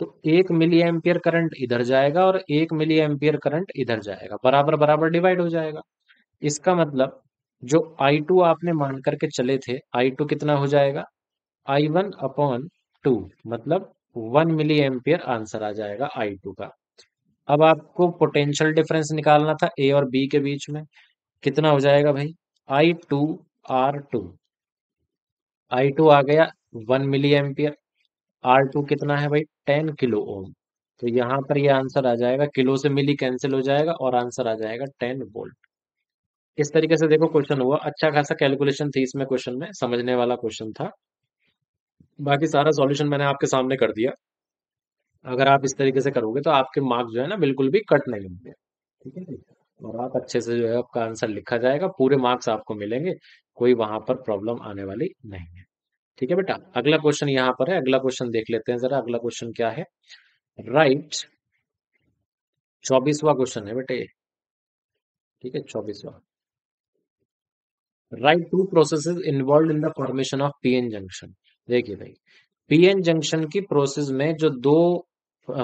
तो एक मिली एम्पियर करंट इधर जाएगा और एक मिली एम्पियर करंट इधर जाएगा बराबर बराबर डिवाइड हो जाएगा इसका मतलब जो I2 आपने मान करके चले थे I2 कितना हो जाएगा I1 वन अपॉन टू मतलब वन मिली एम्पियर आंसर आ जाएगा I2 का अब आपको पोटेंशियल डिफरेंस निकालना था ए और बी के बीच में कितना हो जाएगा भाई I two R two I two आ गया one milliampere R two कितना है भाई टेन किलो ओम तो यहाँ पर ये यह आंसर आ जाएगा किलो से मिली कैंसिल हो जाएगा और आंसर आ जाएगा टेन वोल्ट इस तरीके से देखो क्वेश्चन हुआ अच्छा खासा कैलकुलेशन थी इसमें क्वेश्चन में समझने वाला क्वेश्चन था बाकी सारा सॉल्यूशन मैंने आपके सामने कर दिया अगर आप इस तरीके से करोगे तो आपके मार्क्स जो है ना बिल्कुल भी कट नहीं होंगे ठीक है और आप अच्छे से जो है आपका आंसर लिखा जाएगा पूरे मार्क्स आपको मिलेंगे कोई वहां पर प्रॉब्लम आने वाली नहीं है ठीक है बेटा अगला क्वेश्चन यहाँ पर है अगला क्वेश्चन देख लेते हैं जरा अगला क्वेश्चन क्या है राइट चौबीसवा क्वेश्चन है बेटे ठीक है चौबीसवा write two process involve in the formation of N junction देखिए भाई पीएन जंक्शन की प्रोसेस में जो दो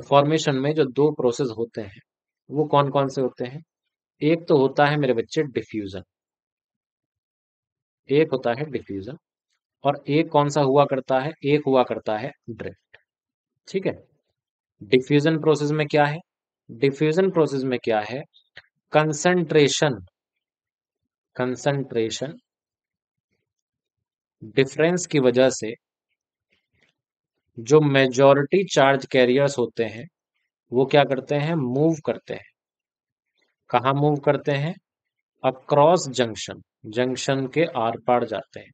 फॉर्मेशन में जो दो प्रोसेस होते हैं वो कौन कौन से होते हैं एक तो होता है मेरे बच्चे डिफ्यूजन एक होता है डिफ्यूजन और एक कौन सा हुआ करता है एक हुआ करता है ड्रिफ्ट ठीक है डिफ्यूजन प्रोसेस में क्या है डिफ्यूजन प्रोसेस में क्या है कंसंट्रेशन कंसंट्रेशन डिफरेंस की वजह से जो मेजॉरिटी चार्ज कैरियर्स होते हैं वो क्या करते हैं मूव करते हैं कहा मूव करते हैं अक्रॉस जंक्शन जंक्शन के आर पार जाते हैं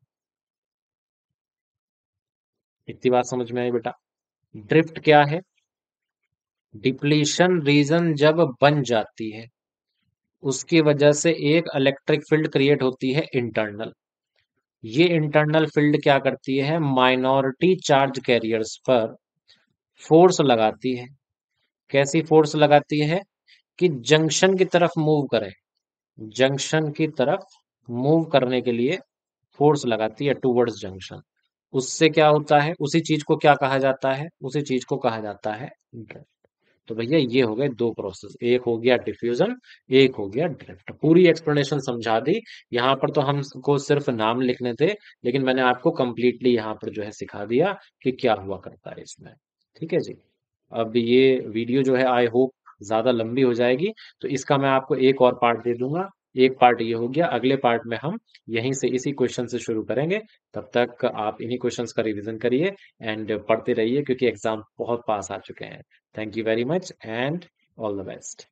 इतनी बात समझ में आई बेटा ड्रिफ्ट क्या है डिप्लीशन रीजन जब बन जाती है उसकी वजह से एक इलेक्ट्रिक फील्ड क्रिएट होती है इंटरनल ये इंटरनल फील्ड क्या करती है माइनॉरिटी चार्ज कैरियर्स पर फोर्स लगाती है कैसी फोर्स लगाती है कि जंक्शन की तरफ मूव करें जंक्शन की तरफ मूव करने के लिए फोर्स लगाती है टूवर्ड्स जंक्शन उससे क्या होता है उसी चीज को क्या कहा जाता है उसी चीज को कहा जाता है ड्रग तो भैया ये हो गए दो प्रोसेस एक हो गया डिफ्यूजन एक हो गया ड्रिफ्ट पूरी एक्सप्लेनेशन समझा दी यहाँ पर तो हमको सिर्फ नाम लिखने थे लेकिन मैंने आपको कंप्लीटली यहाँ पर जो है सिखा दिया कि क्या हुआ करता है इसमें ठीक है जी अब ये वीडियो जो है आई होप ज्यादा लंबी हो जाएगी तो इसका मैं आपको एक और पार्ट दे दूंगा एक पार्ट ये हो गया अगले पार्ट में हम यहीं से इसी क्वेश्चन से शुरू करेंगे तब तक आप इन्हीं क्वेश्चंस का रिवीजन करिए एंड पढ़ते रहिए क्योंकि एग्जाम बहुत पास आ चुके हैं Thank you very much and all the best.